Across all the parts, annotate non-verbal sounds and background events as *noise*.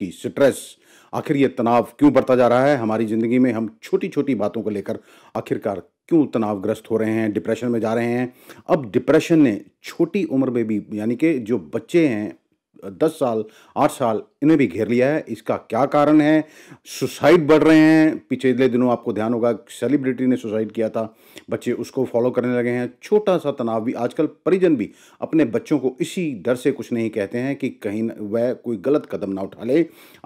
कि स्ट्रेस आखिर ये तनाव क्यों बढ़ता जा रहा है हमारी ज़िंदगी में हम छोटी छोटी बातों को लेकर आखिरकार क्यों तनावग्रस्त हो रहे हैं डिप्रेशन में जा रहे हैं अब डिप्रेशन ने छोटी उम्र में भी यानी कि जो बच्चे हैं दस साल आठ साल इन्हें भी घेर लिया है इसका क्या कारण है सुसाइड बढ़ रहे हैं पिछले दिनों आपको ध्यान होगा सेलिब्रिटी ने सुसाइड किया था बच्चे उसको फॉलो करने लगे हैं छोटा सा तनाव भी आजकल परिजन भी अपने बच्चों को इसी डर से कुछ नहीं कहते हैं कि कहीं वह कोई गलत कदम ना उठा ले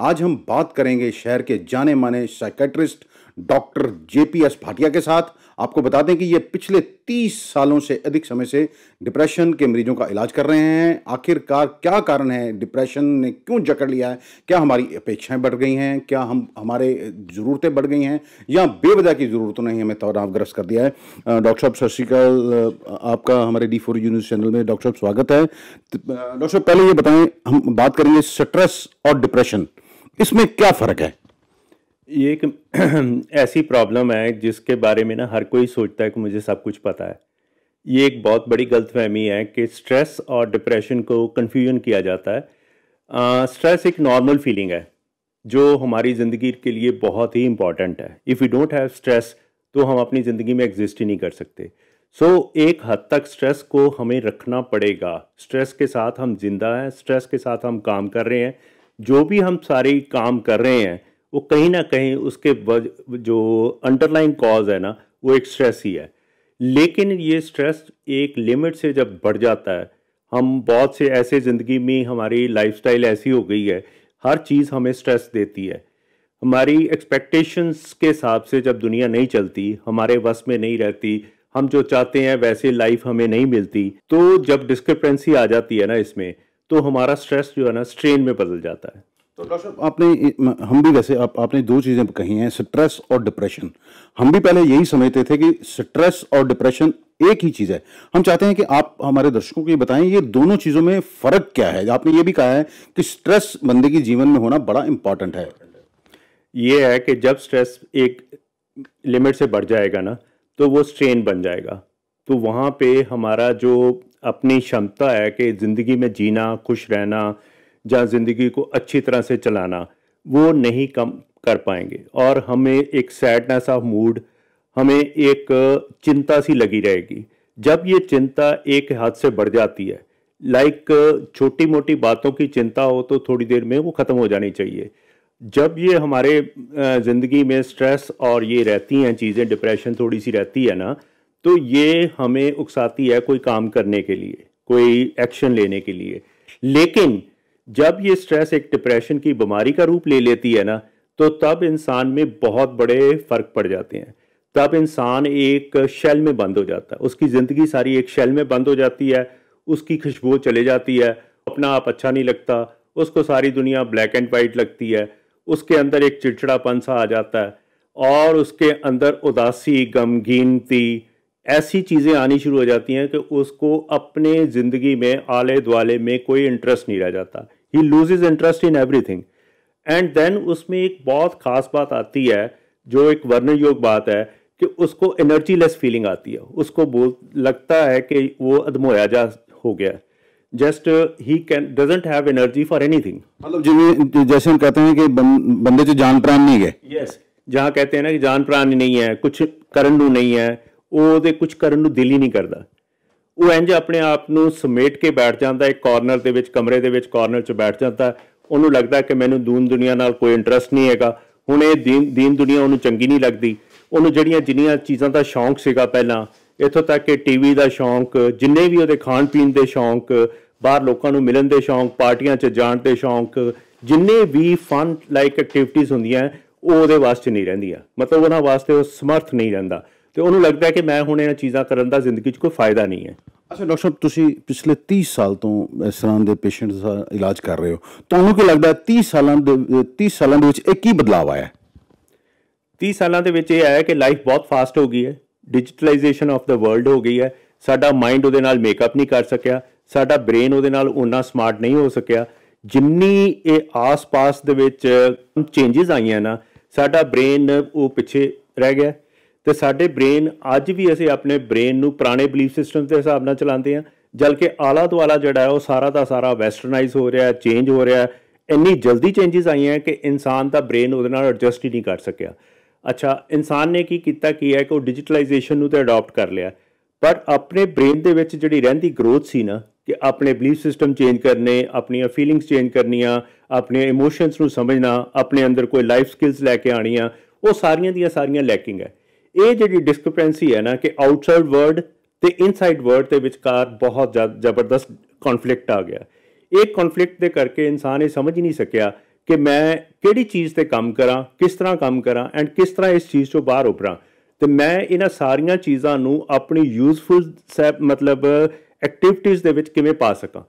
आज हम बात करेंगे शहर के जाने माने psychiatrist doctor J P S Bhatia के साथ आपको बता दें कि ये पिछले 30 सालों से अधिक समय से डिप्रेशन के मरीजों का इलाज कर रहे हैं आखिरकार क्या कारण है डिप्रेशन ने क्यों जकड़ लिया है क्या हमारी अपेक्षाएं बढ़ गई हैं क्या हम हमारे ज़रूरतें बढ़ गई हैं या बेवजह की ज़रूरतों ने हमें तौराव ग्रस्त कर दिया है डॉक्टर साहब सत श्रीकाल आपका हमारे डी फोर न्यूज़ चैनल में डॉक्टर साहब स्वागत है डॉक्टर साहब पहले ये बताएं हम बात करेंगे स्ट्रेस और डिप्रेशन इसमें क्या फ़र्क है ये एक *clears throat* ऐसी प्रॉब्लम है जिसके बारे में ना हर कोई सोचता है कि मुझे सब कुछ पता है ये एक बहुत बड़ी गलतफहमी है कि स्ट्रेस और डिप्रेशन को कन्फ्यूजन किया जाता है आ, स्ट्रेस एक नॉर्मल फीलिंग है जो हमारी ज़िंदगी के लिए बहुत ही इंपॉर्टेंट है if you don't have stress तो हम अपनी ज़िंदगी में एग्जिस्ट ही नहीं कर सकते सो so, एक हद तक स्ट्रेस को हमें रखना पड़ेगा स्ट्रेस के साथ हम जिंदा हैं स्ट्रेस के साथ हम काम कर रहे हैं जो भी हम सारे काम कर रहे हैं वो कहीं ना कहीं उसके जो अंडरलाइन कॉज है ना वो एक स्ट्रेस ही है लेकिन ये स्ट्रेस एक लिमिट से जब बढ़ जाता है हम बहुत से ऐसे ज़िंदगी में हमारी लाइफस्टाइल ऐसी हो गई है हर चीज़ हमें स्ट्रेस देती है हमारी एक्सपेक्टेशंस के हिसाब से जब दुनिया नहीं चलती हमारे वश में नहीं रहती हम जो चाहते हैं वैसे लाइफ हमें नहीं मिलती तो जब डिस्क्रिपेंसी आ जाती है ना इसमें तो हमारा स्ट्रेस जो है ना स्ट्रेन में बदल जाता है तो डॉक्टर साहब आपने हम भी वैसे आप, आपने दो चीज़ें कही हैं स्ट्रेस और डिप्रेशन हम भी पहले यही समझते थे कि स्ट्रेस और डिप्रेशन एक ही चीज़ है हम चाहते हैं कि आप हमारे दर्शकों को ये बताएं ये दोनों चीज़ों में फ़र्क क्या है आपने ये भी कहा है कि स्ट्रेस बंदे की जीवन में होना बड़ा इम्पॉर्टेंट है ये है कि जब स्ट्रेस एक लिमिट से बढ़ जाएगा ना तो वो स्ट्रेन बन जाएगा तो वहाँ पे हमारा जो अपनी क्षमता है कि ज़िंदगी में जीना खुश रहना जहाँ ज़िंदगी को अच्छी तरह से चलाना वो नहीं कम कर पाएंगे और हमें एक सैडनेस ऑफ मूड हमें एक चिंता सी लगी रहेगी जब ये चिंता एक हाथ से बढ़ जाती है लाइक छोटी मोटी बातों की चिंता हो तो थोड़ी देर में वो ख़त्म हो जानी चाहिए जब ये हमारे ज़िंदगी में स्ट्रेस और ये रहती हैं चीज़ें डिप्रेशन थोड़ी सी रहती है ना तो ये हमें उकसाती है कोई काम करने के लिए कोई एक्शन लेने के लिए लेकिन जब ये स्ट्रेस एक डिप्रेशन की बीमारी का रूप ले लेती है ना तो तब इंसान में बहुत बड़े फ़र्क पड़ जाते हैं तब इंसान एक शेल में बंद हो जाता है उसकी ज़िंदगी सारी एक शेल में बंद हो जाती है उसकी खुशबू चले जाती है अपना आप अच्छा नहीं लगता उसको सारी दुनिया ब्लैक एंड वाइट लगती है उसके अंदर एक चिड़चिड़ापन सा आ जाता है और उसके अंदर उदासी गमगीनती ऐसी चीज़ें आनी शुरू हो जाती हैं कि उसको अपने ज़िंदगी में आले दुआले में कोई इंटरेस्ट नहीं रह जाता ही loses interest in everything and then उसमें एक बहुत खास बात आती है जो एक वर्ण योग बात है कि उसको एनर्जी लेस फीलिंग आती है उसको बोल लगता है कि वो अधमोया जा हो गया जस्ट ही can doesn't have energy for anything मतलब जिਵੇਂ जैसे हम कहते हैं कि बंदे ਚ ਜਾਨ ਪ੍ਰਾਨ ਨਹੀਂ ਗਏ ਯੈਸ ਜਹਾਂ ਕਹਤੇ ਹੈ ਨਾ ਕਿ ਜਾਨ ਪ੍ਰਾਨ ਨਹੀਂ ਹੈ ਕੁਝ ਕਰਨ ਨੂੰ ਨਹੀਂ ਹੈ ਉਹਦੇ ਕੁਝ ਕਰਨ ਨੂੰ ਦਿਲ ਹੀ ਨਹੀਂ ਕਰਦਾ ਉਹ ਇੰਜ ਆਪਣੇ ਆਪ ਨੂੰ ਸਮੇਟ ਕੇ ਬੈਠ ਜਾਂਦਾ ਇੱਕ ਕਾਰਨਰ ਦੇ ਵਿੱਚ ਕਮਰੇ ਦੇ ਵਿੱਚ ਕਾਰਨਰ 'ਚ ਬੈਠ ਜਾਂਦਾ ਉਹਨੂੰ ਲੱਗਦਾ ਕਿ ਮੈਨੂੰ ਦੂਨ ਦੁਨੀਆ ਨਾਲ ਕੋਈ ਇੰਟਰਸਟ ਨਹੀਂ ਹੈਗਾ ਹੁਣ ਇਹ ਦੀਨ ਦੀਨ ਦੁਨੀਆ ਉਹਨੂੰ ਚੰਗੀ ਨਹੀਂ ਲੱਗਦੀ ਉਹਨੂੰ ਜਿਹੜੀਆਂ ਜਿੰਨੀਆਂ ਚੀਜ਼ਾਂ ਦਾ ਸ਼ੌਂਕ ਸੀਗਾ ਪਹਿਲਾਂ ਇਥੋਂ ਤੱਕ ਕਿ ਟੀਵੀ ਦਾ ਸ਼ੌਂਕ ਜਿੰਨੇ ਵੀ ਉਹਦੇ ਖਾਣ ਪੀਣ ਦੇ ਸ਼ੌਂਕ ਬਾਹਰ ਲੋਕਾਂ ਨੂੰ ਮਿਲਣ ਦੇ ਸ਼ੌਂਕ ਪਾਰਟੀਆਂ 'ਚ ਜਾਣ ਦੇ ਸ਼ੌਂਕ ਜਿੰਨੇ ਵੀ ਫਨ ਲਾਈਕ ਐਕਟੀਵਿਟੀਆਂ ਹੁੰਦੀਆਂ ਉਹ ਉਹਦੇ ਵਾਸਤੇ ਨਹੀਂ ਰਹਿੰਦੀਆਂ ਮਤਲਬ ਉਹਨਾਂ ਵਾਸਤੇ ਉਹ ਸਮਰਥ ਨਹੀਂ ਰਹਿੰਦਾ ਤੇ ਉਹਨੂੰ ਲੱਗਦਾ ਕਿ ਮੈਂ ਹੁਣ ਇਹ ਚੀਜ਼ਾਂ ਕਰਨ ਦਾ ਜ਼ਿੰਦਗੀ 'ਚ ਕੋਈ ਫਾਇਦਾ ਨਹੀਂ ਹੈ ਅੱਛਾ ਡਾਕਟਰ ਸਾਹਿਬ ਤੁਸੀਂ ਪਿਛਲੇ 30 ਸਾਲ ਤੋਂ ਇਸ ਤਰ੍ਹਾਂ ਦੇ ਪੇਸ਼ੈਂਟਸ ਦਾ ਇਲਾਜ ਕਰ ਰਹੇ ਹੋ ਤੁਹਾਨੂੰ ਕੀ ਲੱਗਦਾ 30 ਸਾਲਾਂ ਦੇ 30 ਸਾਲਾਂ ਦੇ ਵਿੱਚ ਇੱਕ ਹੀ ਬਦਲਾਅ ਆਇਆ 30 ਸਾਲਾਂ ਦੇ ਵਿੱਚ ਇਹ ਆਇਆ ਕਿ ਲਾਈਫ ਬਹੁਤ ਫਾਸਟ ਹੋ ਗਈ ਹੈ ਡਿਜੀਟਲਾਈਜੇਸ਼ਨ ਆਫ ਦਾ ਵਰਲਡ ਹੋ ਗਈ ਹੈ ਸਾਡਾ ਮਾਈਂਡ ਉਹਦੇ ਨਾਲ ਮੇਕਅਪ ਨਹੀਂ ਕਰ ਸਕਿਆ ਸਾਡਾ ਬ੍ਰੇਨ ਉਹਦੇ ਨਾਲ ਉਨਾ ਸਮਾਰਟ ਨਹੀਂ ਹੋ ਸਕਿਆ ਜਿੰਨੀ ਇਹ ਆਸ-ਪਾਸ ਦੇ ਵਿੱਚ ਚੇਂਜਸ ਆਈਆਂ ਨਾ ਸਾਡਾ ਬ੍ਰੇਨ ਉਹ ਪਿੱਛੇ ਰਹਿ ਗਿਆ ਤੇ ਸਾਡੇ ਬ੍ਰੇਨ ਅੱਜ ਵੀ ਅਸੀਂ ਆਪਣੇ ਬ੍ਰੇਨ ਨੂੰ ਪੁਰਾਣੇ ਬਲੀਫ ਸਿਸਟਮ ਦੇ ਹਿਸਾਬ ਨਾਲ ਚਲਾਉਂਦੇ ਆ ਕੇ ਆਲਾ ਦੁਆਲਾ ਜਿਹੜਾ ਹੈ ਉਹ ਸਾਰਾ ਦਾ ਸਾਰਾ ਵੈਸਟਰਨਾਈਜ਼ ਹੋ ਰਿਹਾ ਚੇਂਜ ਹੋ ਰਿਹਾ ਇੰਨੀ ਜਲਦੀ ਚੇਂजेस ਆਈਆਂ ਕਿ ਇਨਸਾਨ ਦਾ ਬ੍ਰੇਨ ਉਹਦੇ ਨਾਲ ਐਡਜਸਟ ਹੀ ਨਹੀਂ ਕਰ ਸਕਿਆ ਅੱਛਾ ਇਨਸਾਨ ਨੇ ਕੀ ਕੀਤਾ ਕੀ ਹੈ ਕਿ ਉਹ ਡਿਜੀਟਲਾਈਜੇਸ਼ਨ ਨੂੰ ਤੇ ਅਡਾਪਟ ਕਰ ਲਿਆ ਪਰ ਆਪਣੇ ਬ੍ਰੇਨ ਦੇ ਵਿੱਚ ਜਿਹੜੀ ਰਹਿੰਦੀ ਗਰੋਥ ਸੀ ਨਾ ਕਿ ਆਪਣੇ ਬਲੀਫ ਸਿਸਟਮ ਚੇਂਜ ਕਰਨੇ ਆਪਣੀਆਂ ਫੀਲਿੰਗਸ ਚੇਂਜ ਕਰਨੀਆਂ ਆਪਣੇ ਇਮੋਸ਼ਨਸ ਨੂੰ ਸਮਝਣਾ ਆਪਣੇ ਅੰਦਰ ਕੋਈ ਲਾਈਫ ਸਕਿਲਸ ਲੈ ਕੇ ਆਣੀਆਂ ਉਹ ਸਾਰੀਆਂ ਦੀਆਂ ਸਾਰੀਆਂ ਲੈਕਿੰਗ ਹੈ ਇਹ ਜਿਹੜੀ ਡਿਸਕ੍ਰਿਪੈਂਸੀ ਹੈ ਨਾ ਕਿ ਆਊਟਸਾਈਡ ਵਰਡ ਤੇ ਇਨਸਾਈਡ ਵਰਡ ਦੇ ਵਿਚਕਾਰ ਬਹੁਤ ਜ਼ਬਰਦਸਤ ਕਨਫਲਿਕਟ ਆ ਗਿਆ ਇਹ ਕਨਫਲਿਕਟ ਦੇ ਕਰਕੇ ਇਨਸਾਨ ਇਹ ਸਮਝ ਨਹੀਂ ਸਕਿਆ ਕਿ ਮੈਂ ਕਿਹੜੀ ਚੀਜ਼ ਤੇ ਕੰਮ ਕਰਾਂ ਕਿਸ ਤਰ੍ਹਾਂ ਕੰਮ ਕਰਾਂ ਐਂਡ ਕਿਸ ਤਰ੍ਹਾਂ ਇਸ ਚੀਜ਼ ਤੋਂ ਬਾਹਰ ਉਪਰਾਂ ਤੇ ਮੈਂ ਇਹਨਾਂ ਸਾਰੀਆਂ ਚੀਜ਼ਾਂ ਨੂੰ ਆਪਣੀ ਯੂਸਫੁਲ ਮਤਲਬ ਐਕਟੀਵਿਟੀਜ਼ ਦੇ ਵਿੱਚ ਕਿਵੇਂ ਪਾ ਸਕਾਂ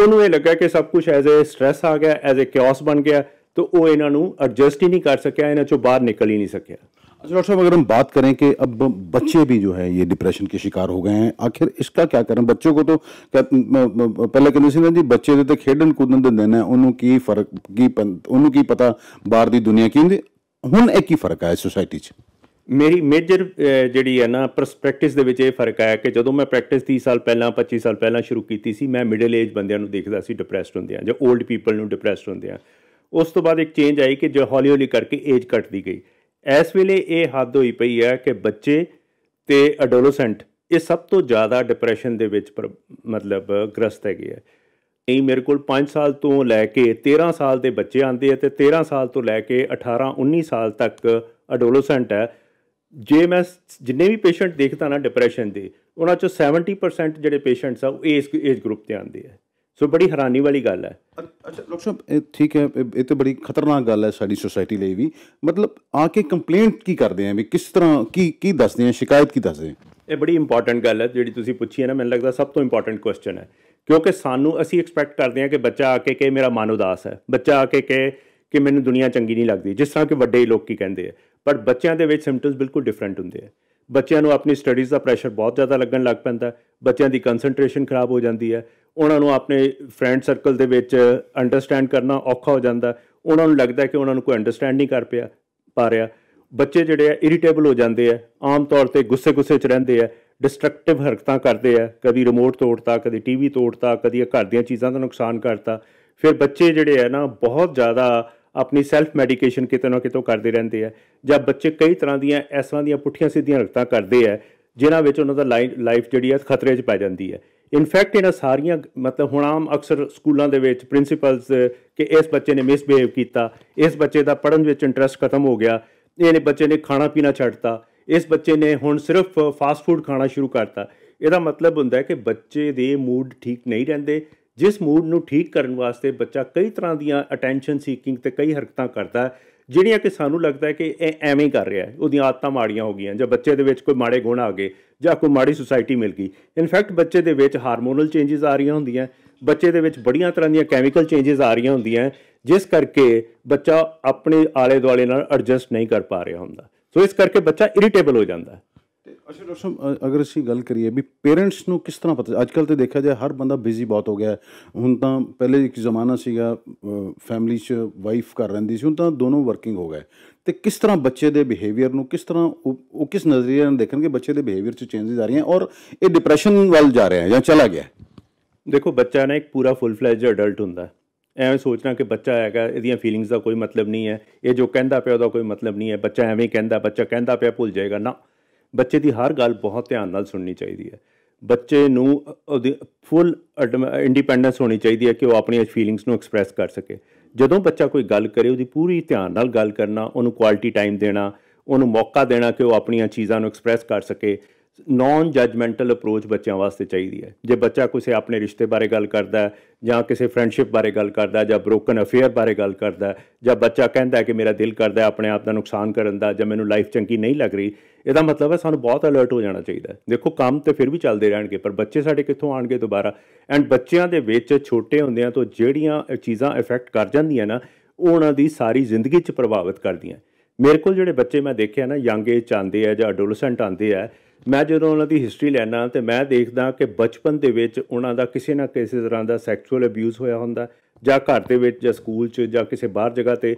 ਉਹਨੂੰ ਇਹ ਲੱਗਾ ਕਿ ਸਭ ਕੁਝ ਐਜ਼ ਅ ਸਟ्रेस ਆ ਗਿਆ ਐਜ਼ ਅ ਕਾਓਸ ਬਣ ਗਿਆ ਤੋ ਉਹ ਇਹਨਾਂ ਨੂੰ ਐਡਜਸਟ ਹੀ ਨਹੀਂ ਕਰ ਸਕਿਆ ਇਹਨਾਂ ਚੋਂ ਬਾਹਰ ਨਿਕਲ ਹੀ ਨਹੀਂ ਸਕਿਆ अच्छा डॉक्टर साहब अगर हम बात करें कि अब बच्चे भी जो है ये डिप्रेशन के शिकार हो गए हैं आखिर इसका क्या करें बच्चों को तो ਪਹਿਲਾਂ ਕਹਿੰਦੇ ਸੀ ਨਾ ਜੀ ਬੱਚੇ ਦੇ ਤੇ ਖੇਡਣ ਕੁੱਦਣ ਦੇ ਦਿਨ ਹੈ ਉਹਨੂੰ ਕੀ ਫਰਕ ਕੀ ਉਹਨੂੰ ਕੀ ਪਤਾ ਬਾਹਰ ਦੀ ਦੁਨੀਆ ਕੀ ਹੁੰਦੀ ਹੁਣ ਇੱਕ ਹੀ ਫਰਕ ਆਇਆ ਸੋਸਾਇਟੀ 'ਚ ਮੇਰੀ ਮੇਜਰ ਜਿਹੜੀ ਹੈ ਨਾ ਪਰਸਪੈਕਟਿਵ ਦੇ ਵਿੱਚ ਇਹ ਫਰਕ ਆਇਆ ਕਿ ਜਦੋਂ ਮੈਂ ਪ੍ਰੈਕਟਿਸ 30 ਸਾਲ ਪਹਿਲਾਂ 25 ਸਾਲ ਪਹਿਲਾਂ ਸ਼ੁਰੂ ਕੀਤੀ ਸੀ ਮੈਂ ਮਿਡਲ ਏਜ ਬੰਦਿਆਂ ਨੂੰ ਦੇਖਦਾ ਸੀ ਡਿਪਰੈਸਡ ਹੁੰਦੇ ਆ ਜਾਂ 올ਡ ਪੀਪਲ ਨੂੰ ਡਿਪਰੈਸਡ ਹੁੰਦੇ ਆ ਉਸ ਤੋਂ ਬਾਅਦ ਇੱਕ ਚੇਂਜ ਆਈ ਕਿ ਜੋ ਹੌਲੀ ਹੌਲੀ ਕਰਕੇ ਏਜ ਘਟਦੀ ਗਈ ਇਸ ਵੇਲੇ ਇਹ ਹੱਦ ਹੋਈ ਪਈ ਹੈ ਕਿ ਬੱਚੇ ਤੇ ਐਡੋਲੋਸੈਂਟ ਇਹ ਸਭ ਤੋਂ ਜ਼ਿਆਦਾ ਡਿਪਰੈਸ਼ਨ ਦੇ ਵਿੱਚ ਮਤਲਬ ਗ੍ਰਸਤ ਹੈਗੇ ਆ ਇਹ ਮੇਰੇ ਕੋਲ 5 ਸਾਲ ਤੋਂ ਲੈ ਕੇ 13 ਸਾਲ ਦੇ ਬੱਚੇ ਆਂਦੇ ਆ ਤੇ 13 ਸਾਲ ਤੋਂ ਲੈ ਕੇ 18 19 ਸਾਲ ਤੱਕ ਐਡੋਲੋਸੈਂਟ ਹੈ ਜੇ ਮੈਂ ਜਿੰਨੇ ਵੀ ਪੇਸ਼ੈਂਟ ਦੇਖਦਾ ਨਾ ਡਿਪਰੈਸ਼ਨ ਦੇ ਉਹਨਾਂ ਚੋਂ 70% ਜਿਹੜੇ ਪੇਸ਼ੈਂਟਸ ਆ ਉਹ ਇਸ ਏਜ ਗਰੁੱਪ ਤੇ ਆਂਦੇ ਆ ਸੋ ਬੜੀ ਹੈਰਾਨੀ ਵਾਲੀ ਗੱਲ ਹੈ ਅੱਛਾ ਡਾਕਟਰ ਸਾਹਿਬ ਠੀਕ ਹੈ ਇਹ ਤੇ ਬੜੀ ਖਤਰਨਾਕ ਗੱਲ ਹੈ ਸਾਡੀ ਸੋਸਾਇਟੀ ਲਈ ਵੀ ਮਤਲਬ ਆ ਕੇ ਕੰਪਲੇਂਟ ਕੀ ਕਰਦੇ ਆ ਵੀ ਕਿਸ ਤਰ੍ਹਾਂ ਕੀ ਕੀ ਦੱਸਦੇ ਆ ਸ਼ਿਕਾਇਤ ਕੀ ਦੱਸਦੇ ਆ ਇਹ ਬੜੀ ਇੰਪੋਰਟੈਂਟ ਗੱਲ ਹੈ ਜਿਹੜੀ ਤੁਸੀਂ ਪੁੱਛੀ ਹੈ ਨਾ ਮੈਨੂੰ ਲੱਗਦਾ ਸਭ ਤੋਂ ਇੰਪੋਰਟੈਂਟ ਕੁਐਸਚਨ ਹੈ ਕਿਉਂਕਿ ਸਾਨੂੰ ਅਸੀਂ ਐਕਸਪੈਕਟ ਕਰਦੇ ਆ ਕਿ ਬੱਚਾ ਆ ਕੇ ਕਹੇ ਮੇਰਾ ਮਨ ਉਦਾਸ ਹੈ ਬੱਚਾ ਆ ਕੇ ਕਹੇ ਕਿ ਮੈਨੂੰ ਦੁਨੀਆ ਚੰਗੀ ਨਹੀਂ ਲੱਗਦੀ ਜਿਸ ਤਰ੍ਹਾਂ ਕਿ ਵੱਡੇ ਲੋਕ ਕੀ ਕਹਿੰਦੇ ਆ ਪਰ ਬੱਚਿਆਂ ਦੇ ਵਿੱਚ ਸਿੰਪਟਮਸ ਬਿਲਕੁਲ ਡਿਫਰੈਂਟ ਹੁੰਦੇ ਆ ਬੱਚਿਆਂ ਨੂੰ ਆਪਣੀ ਸਟੱਡੀਜ਼ ਦਾ ਪ੍ਰੈਸ਼ਰ ਬਹੁਤ ਜ਼ਿਆਦਾ ਲੱਗਣ ਲੱਗ ਪੈਂਦਾ ਬੱਚਿਆਂ ਦੀ ਕਨਸੈਂਟਰੇਸ਼ਨ ਖਰਾਬ ਹੋ ਜਾਂਦੀ ਹੈ ਉਹਨਾਂ ਨੂੰ ਆਪਣੇ ਫਰੈਂਡ ਸਰਕਲ ਦੇ ਵਿੱਚ ਅੰਡਰਸਟੈਂਡ ਕਰਨਾ ਔਖਾ ਹੋ ਜਾਂਦਾ ਉਹਨਾਂ ਨੂੰ ਲੱਗਦਾ ਕਿ ਉਹਨਾਂ ਨੂੰ ਕੋਈ ਅੰਡਰਸਟੈਂਡ ਨਹੀਂ ਕਰ ਪਿਆ ਪਾ ਰਿਹਾ ਬੱਚੇ ਜਿਹੜੇ ਆ ਇਰੀਟੇਬਲ ਹੋ ਜਾਂਦੇ ਆ ਆਮ ਤੌਰ ਤੇ ਗੁੱਸੇ-ਗੁੱਸੇ 'ਚ ਰਹਿੰਦੇ ਆ ਡਿਸਟਰਕਟਿਵ ਹਰਕਤਾਂ ਕਰਦੇ ਆ ਕਦੀ ਰਿਮੋਟ ਤੋੜਤਾ ਕਦੀ ਟੀਵੀ ਤੋੜਤਾ ਕਦੀ ਘਰ ਦੀਆਂ ਚੀਜ਼ਾਂ ਦਾ ਨੁਕਸਾਨ ਕਰਤਾ ਫਿਰ ਬੱਚੇ ਜਿਹੜੇ ਆ ਨਾ ਬਹੁਤ ਜ਼ਿਆਦਾ ਆਪਣੀ ਸੈਲਫ ਮੈਡੀਕੇਸ਼ਨ ਕਿਤੇ ਨਾ ਕਿਤੇ ਕਰਦੇ ਰਹਿੰਦੇ ਆ ਜਾਂ ਬੱਚੇ ਕਈ ਤਰ੍ਹਾਂ ਦੀਆਂ ਇਸ ਤਰ੍ਹਾਂ ਦੀਆਂ ਪੁੱਠੀਆਂ ਸਿੱਧੀਆਂ ਰਕਤਾਂ ਕਰਦੇ ਆ ਜਿਨ੍ਹਾਂ ਵਿੱਚ ਉਹਨਾਂ ਦਾ ਲਾਈਫ ਜਿਹੜੀ ਆ ਖਤਰੇ 'ਚ ਪੈ ਜਾਂਦੀ ਹੈ ਇਨਫੈਕਟ ਇਹਨਾਂ ਸਾਰੀਆਂ ਮਤਲਬ ਹੁਣ ਆਮ ਅਕਸਰ ਸਕੂਲਾਂ ਦੇ ਵਿੱਚ ਪ੍ਰਿੰਸੀਪਲਸ ਕਿ ਇਸ ਬੱਚੇ ਨੇ ਮਿਸਬੀਹੇਵ ਕੀਤਾ ਇਸ ਬੱਚੇ ਦਾ ਪੜਨ ਵਿੱਚ ਇੰਟਰਸਟ ਖਤਮ ਹੋ ਗਿਆ ਇਹਨੇ ਬੱਚੇ ਨੇ ਖਾਣਾ ਪੀਣਾ ਛੱਡਤਾ ਇਸ ਬੱਚੇ ਨੇ ਹੁਣ ਸਿਰਫ ਫਾਸਟ ਫੂਡ ਖਾਣਾ ਸ਼ੁਰੂ ਕਰਤਾ ਇਹਦਾ ਮਤਲਬ ਹੁੰਦਾ ਹੈ ਕਿ ਬੱਚੇ ਦੇ ਮੂਡ ਠੀਕ ਨਹੀਂ ਰਹਿੰਦੇ ਜਿਸ ਮੂਡ ਨੂੰ ਠੀਕ ਕਰਨ ਵਾਸਤੇ ਬੱਚਾ ਕਈ ਤਰ੍ਹਾਂ ਦੀਆਂ ਅਟੈਂਸ਼ਨ ਸੀਕਿੰਗ ਤੇ ਕਈ ਹਰਕਤਾਂ ਕਰਦਾ ਜਿਹੜੀਆਂ ਕਿ ਸਾਨੂੰ ਲੱਗਦਾ ਹੈ ਕਿ ਇਹ ਐਵੇਂ ਕਰ ਰਿਹਾ ਹੈ ਉਹਦੀਆਂ ਆਦਤਾਂ ਮਾੜੀਆਂ ਹੋ ਗਈਆਂ ਜਾਂ ਬੱਚੇ ਦੇ ਵਿੱਚ ਕੋਈ ਮਾੜੇ ਗੁਣ ਆ ਗਏ ਜਾਂ ਕੋਈ ਮਾੜੀ ਸੁਸਾਇਟੀ ਮਿਲ ਗਈ ਇਨਫੈਕਟ ਬੱਚੇ ਦੇ ਵਿੱਚ ਹਾਰਮੋਨਲ ਚੇਂजेस ਆ ਰਹੀਆਂ ਹੁੰਦੀਆਂ ਬੱਚੇ ਦੇ ਵਿੱਚ ਬੜੀਆਂ ਤਰ੍ਹਾਂ ਦੀਆਂ ਕੈਮੀਕਲ ਚੇਂजेस ਆ ਰਹੀਆਂ ਹੁੰਦੀਆਂ ਜਿਸ ਕਰਕੇ ਬੱਚਾ ਆਪਣੇ ਆਲੇ ਦੁਆਲੇ ਨਾਲ ਐਡਜਸਟ ਨਹੀਂ ਕਰ ਪਾ ਰਿਹਾ ਹੁੰਦਾ ਸੋ ਇਸ ਕਰਕੇ ਬੱਚਾ ਇਰੀਟੇਬਲ ਹੋ ਜਾਂਦਾ ਹੈ ਅੱਛਾ ਡਾਕਟਰ ਅਗਰ ਅਸੀਂ ਗੱਲ ਕਰੀਏ ਵੀ ਪੇਰੈਂਟਸ ਨੂੰ ਕਿਸ ਤਰ੍ਹਾਂ ਪਤਾ ਅੱਜ ਕੱਲ ਤੇ ਦੇਖਿਆ ਜਾਏ ਹਰ ਬੰਦਾ ਬਿਜ਼ੀ ਬਹੁਤ ਹੋ ਗਿਆ ਹੁਣ ਤਾਂ ਪਹਿਲੇ ਇੱਕ ਜ਼ਮਾਨਾ ਸੀਗਾ ਫੈਮਿਲੀ 'ਚ ਵਾਈਫ ਘਰ ਰਹਿੰਦੀ ਸੀ ਹੁਣ ਤਾਂ ਦੋਨੋਂ ਵਰਕਿੰਗ ਹੋ ਗਏ ਤੇ ਕਿਸ ਤਰ੍ਹਾਂ ਬੱਚੇ ਦੇ ਬਿਹੇਵੀਅਰ ਨੂੰ ਕਿਸ ਤਰ੍ਹਾਂ ਉਹ ਕਿਸ ਨਜ਼ਰੀਏ ਨਾਲ ਦੇਖਣਗੇ ਬੱਚੇ ਦੇ ਬਿਹੇਵੀਅਰ 'ਚ ਚੇਂਜਸ ਆ ਰਹੀਆਂ ਔਰ ਇਹ ਡਿਪਰੈਸ਼ਨ ਵੱਲ ਜਾ ਰਿਹਾ ਹੈ ਜਾਂ ਚਲਾ ਗਿਆ ਦੇਖੋ ਬੱਚਾ ਨਾ ਇੱਕ ਪੂਰਾ ਫੁੱਲ ਫਲੇਜਡ ਅਡਲਟ ਹੁੰਦਾ ਐਵੇਂ ਸੋਚਣਾ ਕਿ ਬੱਚਾ ਹੈਗਾ ਇਹਦੀਆਂ ਫੀਲਿੰਗਸ ਦਾ ਕੋਈ ਮਤਲਬ ਨਹੀਂ ਹੈ ਇਹ ਜੋ ਕਹਿੰਦਾ ਪਿਆ ਉਹਦਾ ਕੋਈ ਮਤਲਬ ਨਹੀਂ ਹੈ ਬੱਚਾ ਐਵੇਂ ਕਹਿੰਦਾ ਬੱਚਾ ਕਹਿੰਦਾ ਪਿਆ ਭੁੱਲ ਜਾਏਗਾ ਨਾ ਬੱਚੇ ਦੀ ਹਰ ਗੱਲ ਬਹੁਤ ਧਿਆਨ ਨਾਲ ਸੁਣਨੀ ਚਾਹੀਦੀ ਹੈ ਬੱਚੇ ਨੂੰ ਉਹਦੀ ਫੁੱਲ ਇੰਡੀਪੈਂਡੈਂਸ ਹੋਣੀ ਚਾਹੀਦੀ ਹੈ ਕਿ ਉਹ ਆਪਣੀਆਂ ਫੀਲਿੰਗਸ ਨੂੰ ਐਕਸਪ੍ਰੈਸ ਕਰ ਸਕੇ ਜਦੋਂ ਬੱਚਾ ਕੋਈ ਗੱਲ ਕਰੇ ਉਹਦੀ ਪੂਰੀ ਧਿਆਨ ਨਾਲ ਗੱਲ ਕਰਨਾ ਉਹਨੂੰ ਕੁਆਲਿਟੀ ਟਾਈਮ ਦੇਣਾ ਉਹਨੂੰ ਮੌਕਾ ਦੇਣਾ ਕਿ ਉਹ ਆਪਣੀਆਂ ਚੀਜ਼ਾਂ ਨੂੰ ਐਕਸਪ੍ਰੈਸ ਕਰ ਸਕੇ ਨਾਨ ਜਜਮੈਂਟਲ ਅਪਰੋਚ ਬੱਚਿਆਂ ਵਾਸਤੇ ਚਾਹੀਦੀ ਹੈ ਜੇ ਬੱਚਾ ਕਿਸੇ ਆਪਣੇ ਰਿਸ਼ਤੇ ਬਾਰੇ ਗੱਲ ਕਰਦਾ ਹੈ ਜਾਂ ਕਿਸੇ ਫਰੈਂਡਸ਼ਿਪ ਬਾਰੇ ਗੱਲ ਕਰਦਾ ਹੈ ਜਾਂ ਬ੍ਰੋਕਨ ਅਫੇਅਰ ਬਾਰੇ ਗੱਲ ਕਰਦਾ ਹੈ ਜਾਂ ਬੱਚਾ ਕਹਿੰਦਾ ਹੈ ਕਿ ਮੇਰਾ ਦਿਲ ਕਰਦਾ ਹੈ ਆਪਣੇ ਆਪ ਦਾ ਨੁਕਸਾਨ ਕਰਨ ਦਾ ਜਾਂ ਮੈਨੂੰ ਲਾਈਫ ਚੰਗੀ ਨਹੀਂ ਲੱਗ ਰਹੀ ਇਹਦਾ ਮਤਲਬ ਹੈ ਸਾਨੂੰ ਬਹੁਤ ਅਲਰਟ ਹੋ ਜਾਣਾ ਚਾਹੀਦਾ ਹੈ ਦੇਖੋ ਕੰਮ ਤੇ ਫਿਰ ਵੀ ਚੱਲਦੇ ਰਹਿਣਗੇ ਪਰ ਬੱਚੇ ਸਾਡੇ ਕਿੱਥੋਂ ਆਣਗੇ ਦੁਬਾਰਾ ਐਂਡ ਬੱਚਿਆਂ ਦੇ ਵਿੱਚ ਛੋਟੇ ਹੁੰਦਿਆਂ ਤੋਂ ਜਿਹੜੀਆਂ ਚੀਜ਼ਾਂ ਇਫੈਕਟ ਕਰ ਜਾਂਦੀਆਂ ਨਾ ਉਹਨਾਂ ਦੀ ਸਾਰੀ ਜ਼ਿੰਦਗੀ 'ਚ ਪ੍ਰਭਾਵਿਤ ਕਰਦੀਆਂ ਮੇਰੇ ਕੋਲ ਜਿਹੜੇ ਬੱਚੇ ਮੈਂ ਦੇਖਿਆ ਨਾ ਯੰਗ ਏਜ ਆਂਦੇ ਆ ਜਾਂ ਐਡੋਲਸੈਂਟ ਆਂਦੇ ਆ ਮੈਂ ਜਦੋਂ ਉਹਨਾਂ ਦੀ ਹਿਸਟਰੀ ਲੈਣਾ ਤੇ ਮੈਂ ਦੇਖਦਾ ਕਿ ਬਚਪਨ ਦੇ ਵਿੱਚ ਉਹਨਾਂ ਦਾ ਕਿਸੇ ਨਾ ਕਿਸੇ ਤਰ੍ਹਾਂ ਦਾ ਸੈਕਸ਼ੂਅਲ ਅਬਿਊਜ਼ ਹੋਇਆ ਹੁੰਦਾ ਜਾਂ ਘਰ ਦੇ ਵਿੱਚ ਜਾਂ ਸਕੂਲ 'ਚ ਜਾਂ ਕਿਸੇ ਬਾਹਰ ਜਗ੍ਹਾ ਤੇ